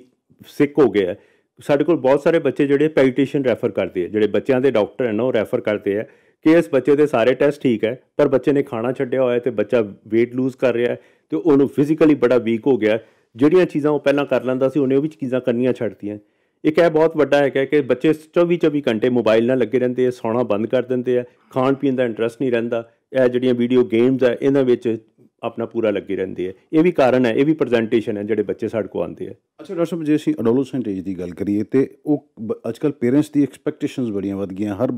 ਸਿੱਕ ਹੋ ਗਿਆ ਸਾਡੇ ਕੋਲ ਬਹੁਤ ਸਾਰੇ ਬੱਚੇ ਜਿਹੜੇ ਪੈਟੀਸ਼ਨ ਰੈਫਰ ਕਰਦੇ ਆ ਜਿਹੜੇ ਬੱਚਿਆਂ ਦੇ ਡਾਕਟਰ ਹਨ ਉਹ ਰੈਫਰ ਕਰਦੇ ਆ ਕਿ ਇਸ ਬੱਚੇ ਦੇ ਸਾਰੇ ਟੈਸਟ ਠੀਕ ਹੈ ਪਰ ਬੱਚੇ ਨੇ ਖਾਣਾ ਛੱਡਿਆ ਹੋਇਆ ਤੇ ਬੱਚਾ weight lose ਕਰ ਰਿਹਾ ਤੇ ਉਹਨੂੰ ਫਿਜ਼ੀਕਲੀ ਬੜਾ ਵੀਕ ਹੋ ਗਿਆ ਜਿਹੜੀਆਂ ਚੀਜ਼ਾਂ ਉਹ ਪਹਿਲਾਂ ਕਰ ਲੈਂਦਾ ਸੀ ਉਹਨੇ ਉਹ ਵੀ ਚੀਜ਼ਾਂ ਕਰਨੀਆਂ ਛੱਡਤੀਆਂ ਇਹ ਕਹਿ ਬਹੁਤ ਵੱਡਾ ਹੈ ਕਿ ਬੱਚੇ 24 24 ਘੰਟੇ ਮੋਬਾਈਲ ਨਾਲ ਲੱਗੇ ਰਹਿੰਦੇ ਆ ਸੌਣਾ ਬੰਦ ਕਰ ਦਿੰਦੇ ਆ ਖਾਣ ਪੀਣ ਦਾ ਇੰਟਰਸਟ ਨਹੀਂ ਰਹਿੰਦਾ ਇਹ ਜਿਹੜੀਆਂ ਵੀਡੀਓ ਗੇਮਸ ਆ ਇਹਨਾਂ ਵਿੱਚ ਆਪਣਾ ਪੂਰਾ ਲੱਗੀ ਰਹਿੰਦੀ ਹੈ ਇਹ ਵੀ ਕਾਰਨ ਹੈ ਇਹ ਵੀ ਪ੍ਰੈਜੈਂਟੇਸ਼ਨ ਹੈ ਜਿਹੜੇ ਬੱਚੇ ਸਾਡੇ ਕੋ ਆਉਂਦੇ ਆ ਅੱਛਾ ਡਾਕਟਰ ਸਾਹਿਬ ਜੇ ਅਸੀਂ ਅਡੋਲਸੈਂਟ ਏਜ ਦੀ ਗੱਲ ਕਰੀਏ ਤੇ ਉਹ ਅੱਜਕੱਲ ਪੇਰੈਂਟਸ ਦੀ ਐਕਸਪੈਕਟੇਸ਼ਨਸ ਬੜੀਆਂ ਵੱਧ ਗਈਆਂ ਹਰ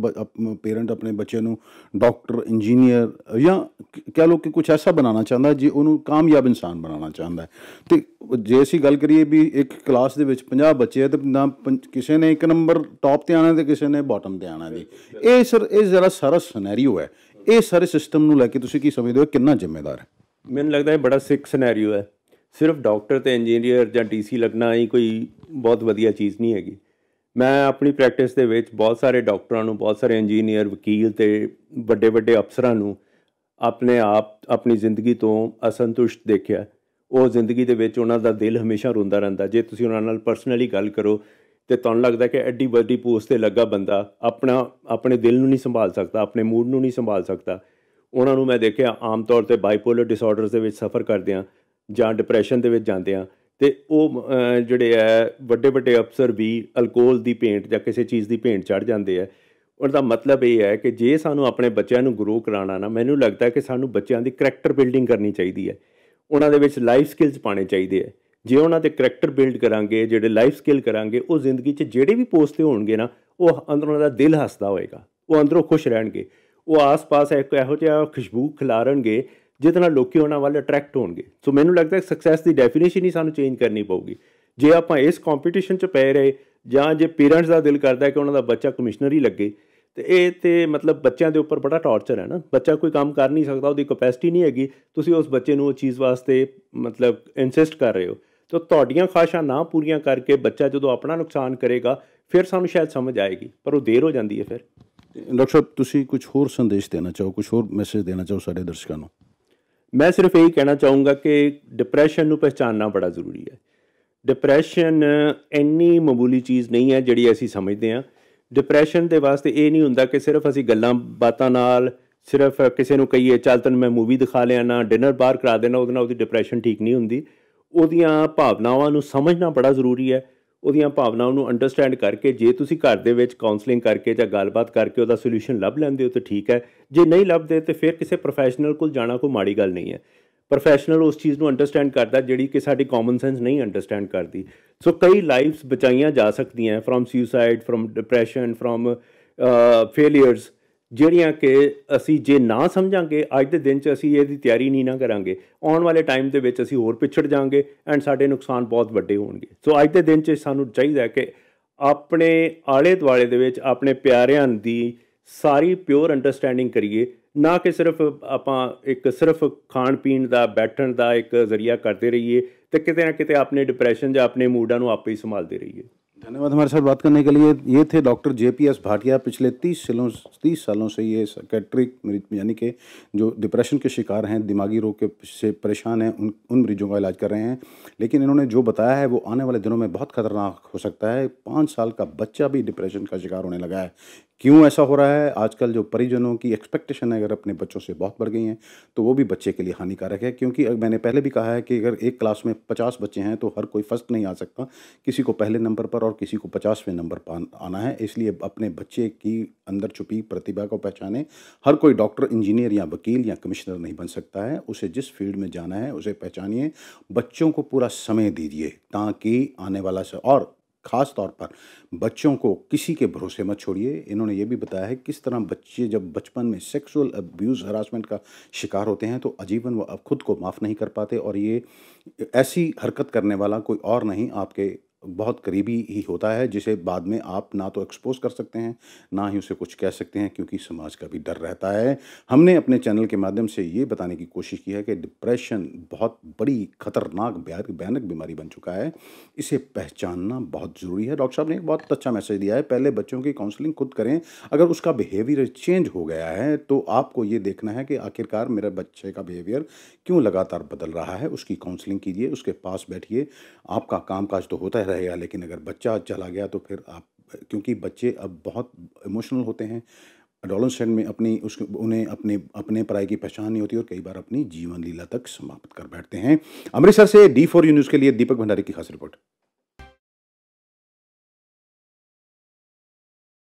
ਪੇਰੈਂਟ ਆਪਣੇ ਬੱਚੇ ਨੂੰ ਡਾਕਟਰ ਇੰਜੀਨੀਅਰ ਜਾਂ ਕਹਿ ਲੋ ਕਿ ਕੁਝ ਐਸਾ ਬਣਾਉਣਾ ਚਾਹੁੰਦਾ ਜੀ ਉਹਨੂੰ ਕਾਮਯਾਬ ਇਨਸਾਨ ਬਣਾਉਣਾ ਚਾਹੁੰਦਾ ਹੈ ਤੇ ਜੇ ਅਸੀਂ ਗੱਲ ਕਰੀਏ ਵੀ ਇੱਕ ਕਲਾਸ ਦੇ ਵਿੱਚ 50 ਬੱਚੇ ਆ ਤੇ ਨਾ ਕਿਸੇ ਨੇ ਇੱਕ ਨੰਬਰ ਟੌਪ ਤੇ ਆਣਾ ਤੇ ਕਿਸੇ ਨੇ ਬਾਟਮ ਤੇ ਆਣਾ ਜੀ ਇਹ ਸਰ ਇਹ ਜ਼ਰਾ ਸਾਰਾ ਸਿਨੈਰੀਓ ਹੈ ਇਹ ਸਾਰੇ ਸਿਸਟਮ ਨੂੰ ਲੈ ਕੇ ਤੁਸੀਂ ਕੀ ਸਮਝਦੇ ਹੋ ਕਿੰਨਾ ਜ਼ਿੰਮੇਵਾਰ ਹੈ ਮੈਨੂੰ ਲੱਗਦਾ ਇਹ ਬੜਾ ਸਿੱਖ ਸਿਨੈਰੀਓ ਹੈ ਸਿਰਫ ਡਾਕਟਰ ਤੇ ਇੰਜੀਨੀਅਰ ਜਾਂ ਡੀਸੀ ਲੱਗਣਾ ਹੀ ਕੋਈ ਬਹੁਤ ਵਧੀਆ ਚੀਜ਼ ਨਹੀਂ ਹੈਗੀ ਮੈਂ ਆਪਣੀ ਪ੍ਰੈਕਟਿਸ ਦੇ ਵਿੱਚ ਬਹੁਤ ਸਾਰੇ ਡਾਕਟਰਾਂ ਨੂੰ ਬਹੁਤ ਸਾਰੇ ਇੰਜੀਨੀਅਰ ਵਕੀਲ ਤੇ ਵੱਡੇ ਵੱਡੇ ਅਫਸਰਾਂ ਨੂੰ ਆਪਣੇ ਆਪ ਆਪਣੀ ਜ਼ਿੰਦਗੀ ਤੋਂ ਅਸੰਤੁਸ਼ਟ ਦੇਖਿਆ ਉਹ ਜ਼ਿੰਦਗੀ ਦੇ ਵਿੱਚ ਉਹਨਾਂ ਦਾ ਦਿਲ ਹਮੇਸ਼ਾ ਰੋਂਦਾ ਰਹਿੰਦਾ ਜੇ ਤੁਸੀਂ ਉਹਨਾਂ ਨਾਲ ਪਰਸਨਲੀ ਗੱਲ ਕਰੋ ਤੇ ਤੁਹਾਨੂੰ ਲੱਗਦਾ ਕਿ ਐਡੀ ਵੱਡੀ ਪੋਸਟ ਤੇ ਲੱਗਾ ਬੰਦਾ ਆਪਣਾ ਆਪਣੇ ਦਿਲ ਨੂੰ ਨਹੀਂ ਸੰਭਾਲ ਸਕਦਾ ਆਪਣੇ ਮੂਡ ਨੂੰ ਨਹੀਂ ਸੰਭਾਲ ਸਕਦਾ ਉਹਨਾਂ ਨੂੰ ਮੈਂ ਦੇਖਿਆ ਆਮ ਤੌਰ ਤੇ ਬਾਈਪੋਲਰ ਡਿਸਆਰਡਰਸ ਦੇ ਵਿੱਚ ਸਫਰ ਕਰਦੇ ਆ ਜਾਂ ਡਿਪਰੈਸ਼ਨ ਦੇ ਵਿੱਚ ਜਾਂਦੇ ਆ ਤੇ ਉਹ ਜਿਹੜੇ ਆ ਵੱਡੇ ਵੱਡੇ ਅਫਸਰ ਵੀ ਅਲਕੋਹਲ ਦੀ ਪੇਂਟ ਜਾਂ ਕਿਸੇ ਚੀਜ਼ ਦੀ ਪੇਂਟ ਚੜ ਜਾਂਦੇ ਆ ਉਹਨਾਂ ਦਾ ਮਤਲਬ ਇਹ ਹੈ ਕਿ ਜੇ ਸਾਨੂੰ ਆਪਣੇ ਬੱਚਿਆਂ ਨੂੰ ਗਰੋ ਕਰਾਣਾ ਨਾ ਮੈਨੂੰ ਲੱਗਦਾ ਕਿ ਸਾਨੂੰ ਬੱਚਿਆਂ ਦੀ ਕੈਰੈਕਟਰ ਬਿਲਡਿੰਗ ਕਰਨੀ ਚਾਹੀਦੀ ਹੈ ਉਹਨਾਂ ਦੇ ਵਿੱਚ ਲਾਈਫ ਸਕਿੱਲਸ ਪਾਣੇ ਚਾਹੀਦੇ ਆ ਜੇ ਉਹਨਾਂ ਦੇ ਕੈਰੈਕਟਰ ਬਿਲਡ ਕਰਾਂਗੇ ਜਿਹੜੇ ਲਾਈਫ ਸਕਿੱਲ ਕਰਾਂਗੇ ਉਹ ਜ਼ਿੰਦਗੀ 'ਚ ਜਿਹੜੇ ਵੀ ਪੋਸਟ ਤੇ ਹੋਣਗੇ ਨਾ ਉਹ ਅੰਦਰੋਂ ਦਾ ਦਿਲ ਹੱਸਦਾ ਹੋਏਗਾ ਉਹ ਅੰਦਰੋਂ ਖੁਸ਼ ਰਹਿਣਗੇ ਉਹ ਆਸ-ਪਾਸ ਇੱਕ ਇਹੋ ਜਿਹਾ ਖੁਸ਼ਬੂ ਖਿਲਾਰਨਗੇ ਜਿਹਦੇ ਨਾਲ ਲੋਕੀ ਉਹਨਾਂ ਵੱਲ ਅਟਰੈਕਟ ਹੋਣਗੇ ਸੋ ਮੈਨੂੰ ਲੱਗਦਾ ਸਕਸੈਸ ਦੀ ਡੈਫੀਨੇਸ਼ਨ ਹੀ ਸਾਨੂੰ ਚੇਂਜ ਕਰਨੀ ਪਊਗੀ ਜੇ ਆਪਾਂ ਇਸ ਕੰਪੀਟੀਸ਼ਨ 'ਚ ਪਏ ਰਹੇ ਜਾਂ ਜੇ ਪੇਰੈਂਟਸ ਦਾ ਦਿਲ ਕਰਦਾ ਕਿ ਉਹਨਾਂ ਦਾ ਬੱਚਾ ਕਮਿਸ਼ਨਰ ਹੀ ਲੱਗੇ ਤੇ ਇਹ ਤੇ ਮਤਲਬ ਬੱਚਿਆਂ ਦੇ ਉੱਪਰ ਬੜਾ ਟੌਰਚਰ ਹੈ ਨਾ ਬੱਚਾ ਕੋਈ ਕੰਮ ਕਰ ਨਹੀਂ ਸਕਦਾ ਉਹਦੀ ਕਪੈਸਿਟੀ ਨਹੀਂ ਹੈਗੀ ਤੁਸੀਂ ਉਸ ਬੱਚੇ ਨੂੰ ਉਹ ਚੀਜ਼ ਵਾਸਤੇ ਮਤਲਬ ਇਨਸਿਸਟ ਕਰ ਰਹੇ ਹੋ ਤੋ ਤੁਹਾਡੀਆਂ ਖਾਸ਼ਾਂ ਨਾ ਪੂਰੀਆਂ ਕਰਕੇ ਬੱਚਾ ਜਦੋਂ ਆਪਣਾ ਨੁਕਸਾਨ ਕਰੇਗਾ ਫਿਰ ਸਾਨੂੰ ਸ਼ਾਇਦ ਸਮਝ ਆਏਗੀ ਪਰ ਉਹ ਦੇਰ ਹੋ ਜਾਂਦੀ ਹੈ ਫਿਰ ਡਾਕਟਰ ਸਾਹਿਬ ਤੁਸੀਂ ਕੁਝ ਹੋਰ ਸੰਦੇਸ਼ ਦੇਣਾ ਚਾਹੋ ਕੁਝ ਹੋਰ ਮੈਸੇਜ ਦੇਣਾ ਚਾਹੋ ਸਾਡੇ ਦਰਸ਼ਕਾਂ ਨੂੰ ਮੈਂ ਸਿਰਫ ਇਹ ਕਹਿਣਾ ਚਾਹੂੰਗਾ ਕਿ ਡਿਪਰੈਸ਼ਨ ਨੂੰ ਪਛਾਣਨਾ ਬੜਾ ਜ਼ਰੂਰੀ ਹੈ ਡਿਪਰੈਸ਼ਨ ਐਨੀ ਮਾਮੂਲੀ ਚੀਜ਼ ਨਹੀਂ ਹੈ ਜਿਹੜੀ ਅਸੀਂ ਸਮਝਦੇ ਹਾਂ ਡਿਪਰੈਸ਼ਨ ਦੇ ਵਾਸਤੇ ਇਹ ਨਹੀਂ ਹੁੰਦਾ ਕਿ ਸਿਰਫ ਅਸੀਂ ਗੱਲਾਂ ਬਾਤਾਂ ਨਾਲ ਸਿਰਫ ਕਿਸੇ ਨੂੰ ਕਹੀਏ ਚੱਲ ਤਨ ਮੈਂ ਮੂਵੀ ਦਿਖਾ ਲਿਆ ਨਾ ਡਿਨਰ ਬਾਹਰ ਕਰਾ ਦੇਣਾ ਉਹਦੇ ਨਾਲ ਉਹਦੀ ਡਿਪਰੈਸ਼ਨ ਠੀਕ ਨਹੀਂ ਹੁੰਦੀ ਉਹਦੀਆਂ ਭਾਵਨਾਵਾਂ ਨੂੰ ਸਮਝਣਾ ਬੜਾ ਜ਼ਰੂਰੀ ਹੈ ਉਹਦੀਆਂ ਭਾਵਨਾਵਾਂ ਨੂੰ ਅੰਡਰਸਟੈਂਡ ਕਰਕੇ ਜੇ ਤੁਸੀਂ ਘਰ ਦੇ ਵਿੱਚ ਕਾਉਂਸਲਿੰਗ ਕਰਕੇ ਜਾਂ ਗੱਲਬਾਤ ਕਰਕੇ ਉਹਦਾ ਸੋਲੂਸ਼ਨ ਲੱਭ ਲੈਂਦੇ ਹੋ ਤਾਂ ਠੀਕ ਹੈ ਜੇ ਨਹੀਂ ਲੱਭਦੇ ਤੇ ਫਿਰ ਕਿਸੇ ਪ੍ਰੋਫੈਸ਼ਨਲ ਕੋਲ ਜਾਣਾ ਕੋਈ ਮਾੜੀ ਗੱਲ ਨਹੀਂ ਹੈ ਪ੍ਰੋਫੈਸ਼ਨਲ ਉਸ ਚੀਜ਼ ਨੂੰ ਅੰਡਰਸਟੈਂਡ ਕਰਦਾ ਜਿਹੜੀ ਕਿ ਸਾਡੀ ਕਾਮਨ ਸੈਂਸ ਨਹੀਂ ਅੰਡਰਸਟੈਂਡ ਕਰਦੀ ਸੋ ਕਈ ਲਾਈਫਸ ਬਚਾਈਆਂ ਜਾ ਸਕਦੀਆਂ from suicide from depression from failures ਜਿਹੜੀਆਂ ਕਿ ਅਸੀਂ ਜੇ ਨਾ ਸਮਝਾਂਗੇ ਅੱਜ ਦੇ ਦਿਨ 'ਚ ਅਸੀਂ ਇਹਦੀ ਤਿਆਰੀ ਨਹੀਂ ਨਾ ਕਰਾਂਗੇ ਆਉਣ ਵਾਲੇ ਟਾਈਮ ਦੇ ਵਿੱਚ ਅਸੀਂ ਹੋਰ ਪਿਛੜ ਜਾਾਂਗੇ ਐਂਡ ਸਾਡੇ ਨੁਕਸਾਨ ਬਹੁਤ ਵੱਡੇ ਹੋਣਗੇ ਸੋ ਅੱਜ ਦੇ ਦਿਨ 'ਚ ਸਾਨੂੰ ਚਾਹੀਦਾ ਹੈ ਕਿ ਆਪਣੇ ਆਲੇ ਦੁਆਲੇ ਦੇ ਵਿੱਚ ਆਪਣੇ ਪਿਆਰਿਆਂ ਦੀ ਸਾਰੀ ਪਿਓਰ ਅੰਡਰਸਟੈਂਡਿੰਗ ਕਰੀਏ ਨਾ ਕਿ ਸਿਰਫ ਆਪਾਂ ਇੱਕ ਸਿਰਫ ਖਾਣ ਪੀਣ ਦਾ ਬੈਠਣ ਦਾ ਇੱਕ ਜ਼ਰੀਆ ਕਰਦੇ ਰਹੀਏ ਤੇ ਕਿਤੇ ਨਾ ਕਿਤੇ ਆਪਣੇ ਡਿਪਰੈਸ਼ਨ ਜਾਂ ਆਪਣੇ ਮੂਡਾਂ ਨੂੰ ਆਪੇ ਹੀ ਸੰਭਾਲਦੇ ਰਹੀਏ धन्यवाद हमारे साथ बात करने के लिए ये थे doctor J P S Bhatia पिछले तीस सालों तीस सालों से ये मरीज यानी कि जो डिप्रेशन के शिकार हैं दिमागी रोग के से परेशान हैं उन उन मरीजों का इलाज कर रहे हैं लेकिन इन्होंने जो बताया है वो आने वाले दिनों में बहुत ख़तरनाक हो सकता है पाँच साल का बच्चा भी डिप्रेशन का शिकार होने लगा है क्यों ऐसा हो रहा है आजकल जो परिजनों की एक्सपेक्टेशन है अगर अपने बच्चों से बहुत बढ़ गई हैं तो वो भी बच्चे के लिए हानिकारक है क्योंकि मैंने पहले भी कहा है कि अगर एक क्लास में पचास बच्चे हैं तो हर कोई फर्स्ट नहीं आ सकता किसी को पहले नंबर पर और किसी को पचासवें नंबर पर आना है इसलिए अपने बच्चे की अंदर छुपी प्रतिभा को पहचाने हर कोई डॉक्टर इंजीनियर या वकील या कमिश्नर नहीं बन सकता है उसे जिस फील्ड में जाना है उसे पहचानिए बच्चों को पूरा समय दीजिए ताकि आने वाला और ख़ास तौर पर बच्चों को किसी के भरोसे मत छोड़िए इन्होंने ये भी बताया है किस तरह बच्चे जब बचपन में सेक्सुअल अब्यूज़ हरासमेंट का शिकार होते हैं तो अजीबन वो अब खुद को माफ़ नहीं कर पाते और ये ऐसी हरकत करने वाला कोई और नहीं आपके बहुत करीबी ही होता है जिसे बाद में आप ना तो एक्सपोज कर सकते हैं ना ही उसे कुछ कह सकते हैं क्योंकि समाज का भी डर रहता है हमने अपने चैनल के माध्यम से ये बताने की कोशिश की है कि डिप्रेशन बहुत बड़ी खतरनाक भयानक बीमारी बन चुका है इसे पहचानना बहुत ज़रूरी है डॉक्टर साहब ने एक बहुत अच्छा मैसेज दिया है पहले बच्चों की काउंसलिंग खुद करें अगर उसका बिहेवियर चेंज हो गया है तो आपको ये देखना है कि आखिरकार मेरे बच्चे का बिहेवियर क्यों लगातार बदल रहा है उसकी काउंसलिंग कीजिए उसके पास बैठिए आपका कामकाज तो होता है रहेगा लेकिन अगर बच्चा चला गया तो फिर आप क्योंकि बच्चे अब बहुत इमोशनल होते हैं एडोलसेंट में अपनी उस उन्हें अपने अपने पराय की पहचान नहीं होती और कई बार अपनी जीवन लीला तक समाप्त कर बैठते हैं अमृतसर से डी फोर न्यूज़ के लिए दीपक भंडारी की खास रिपोर्ट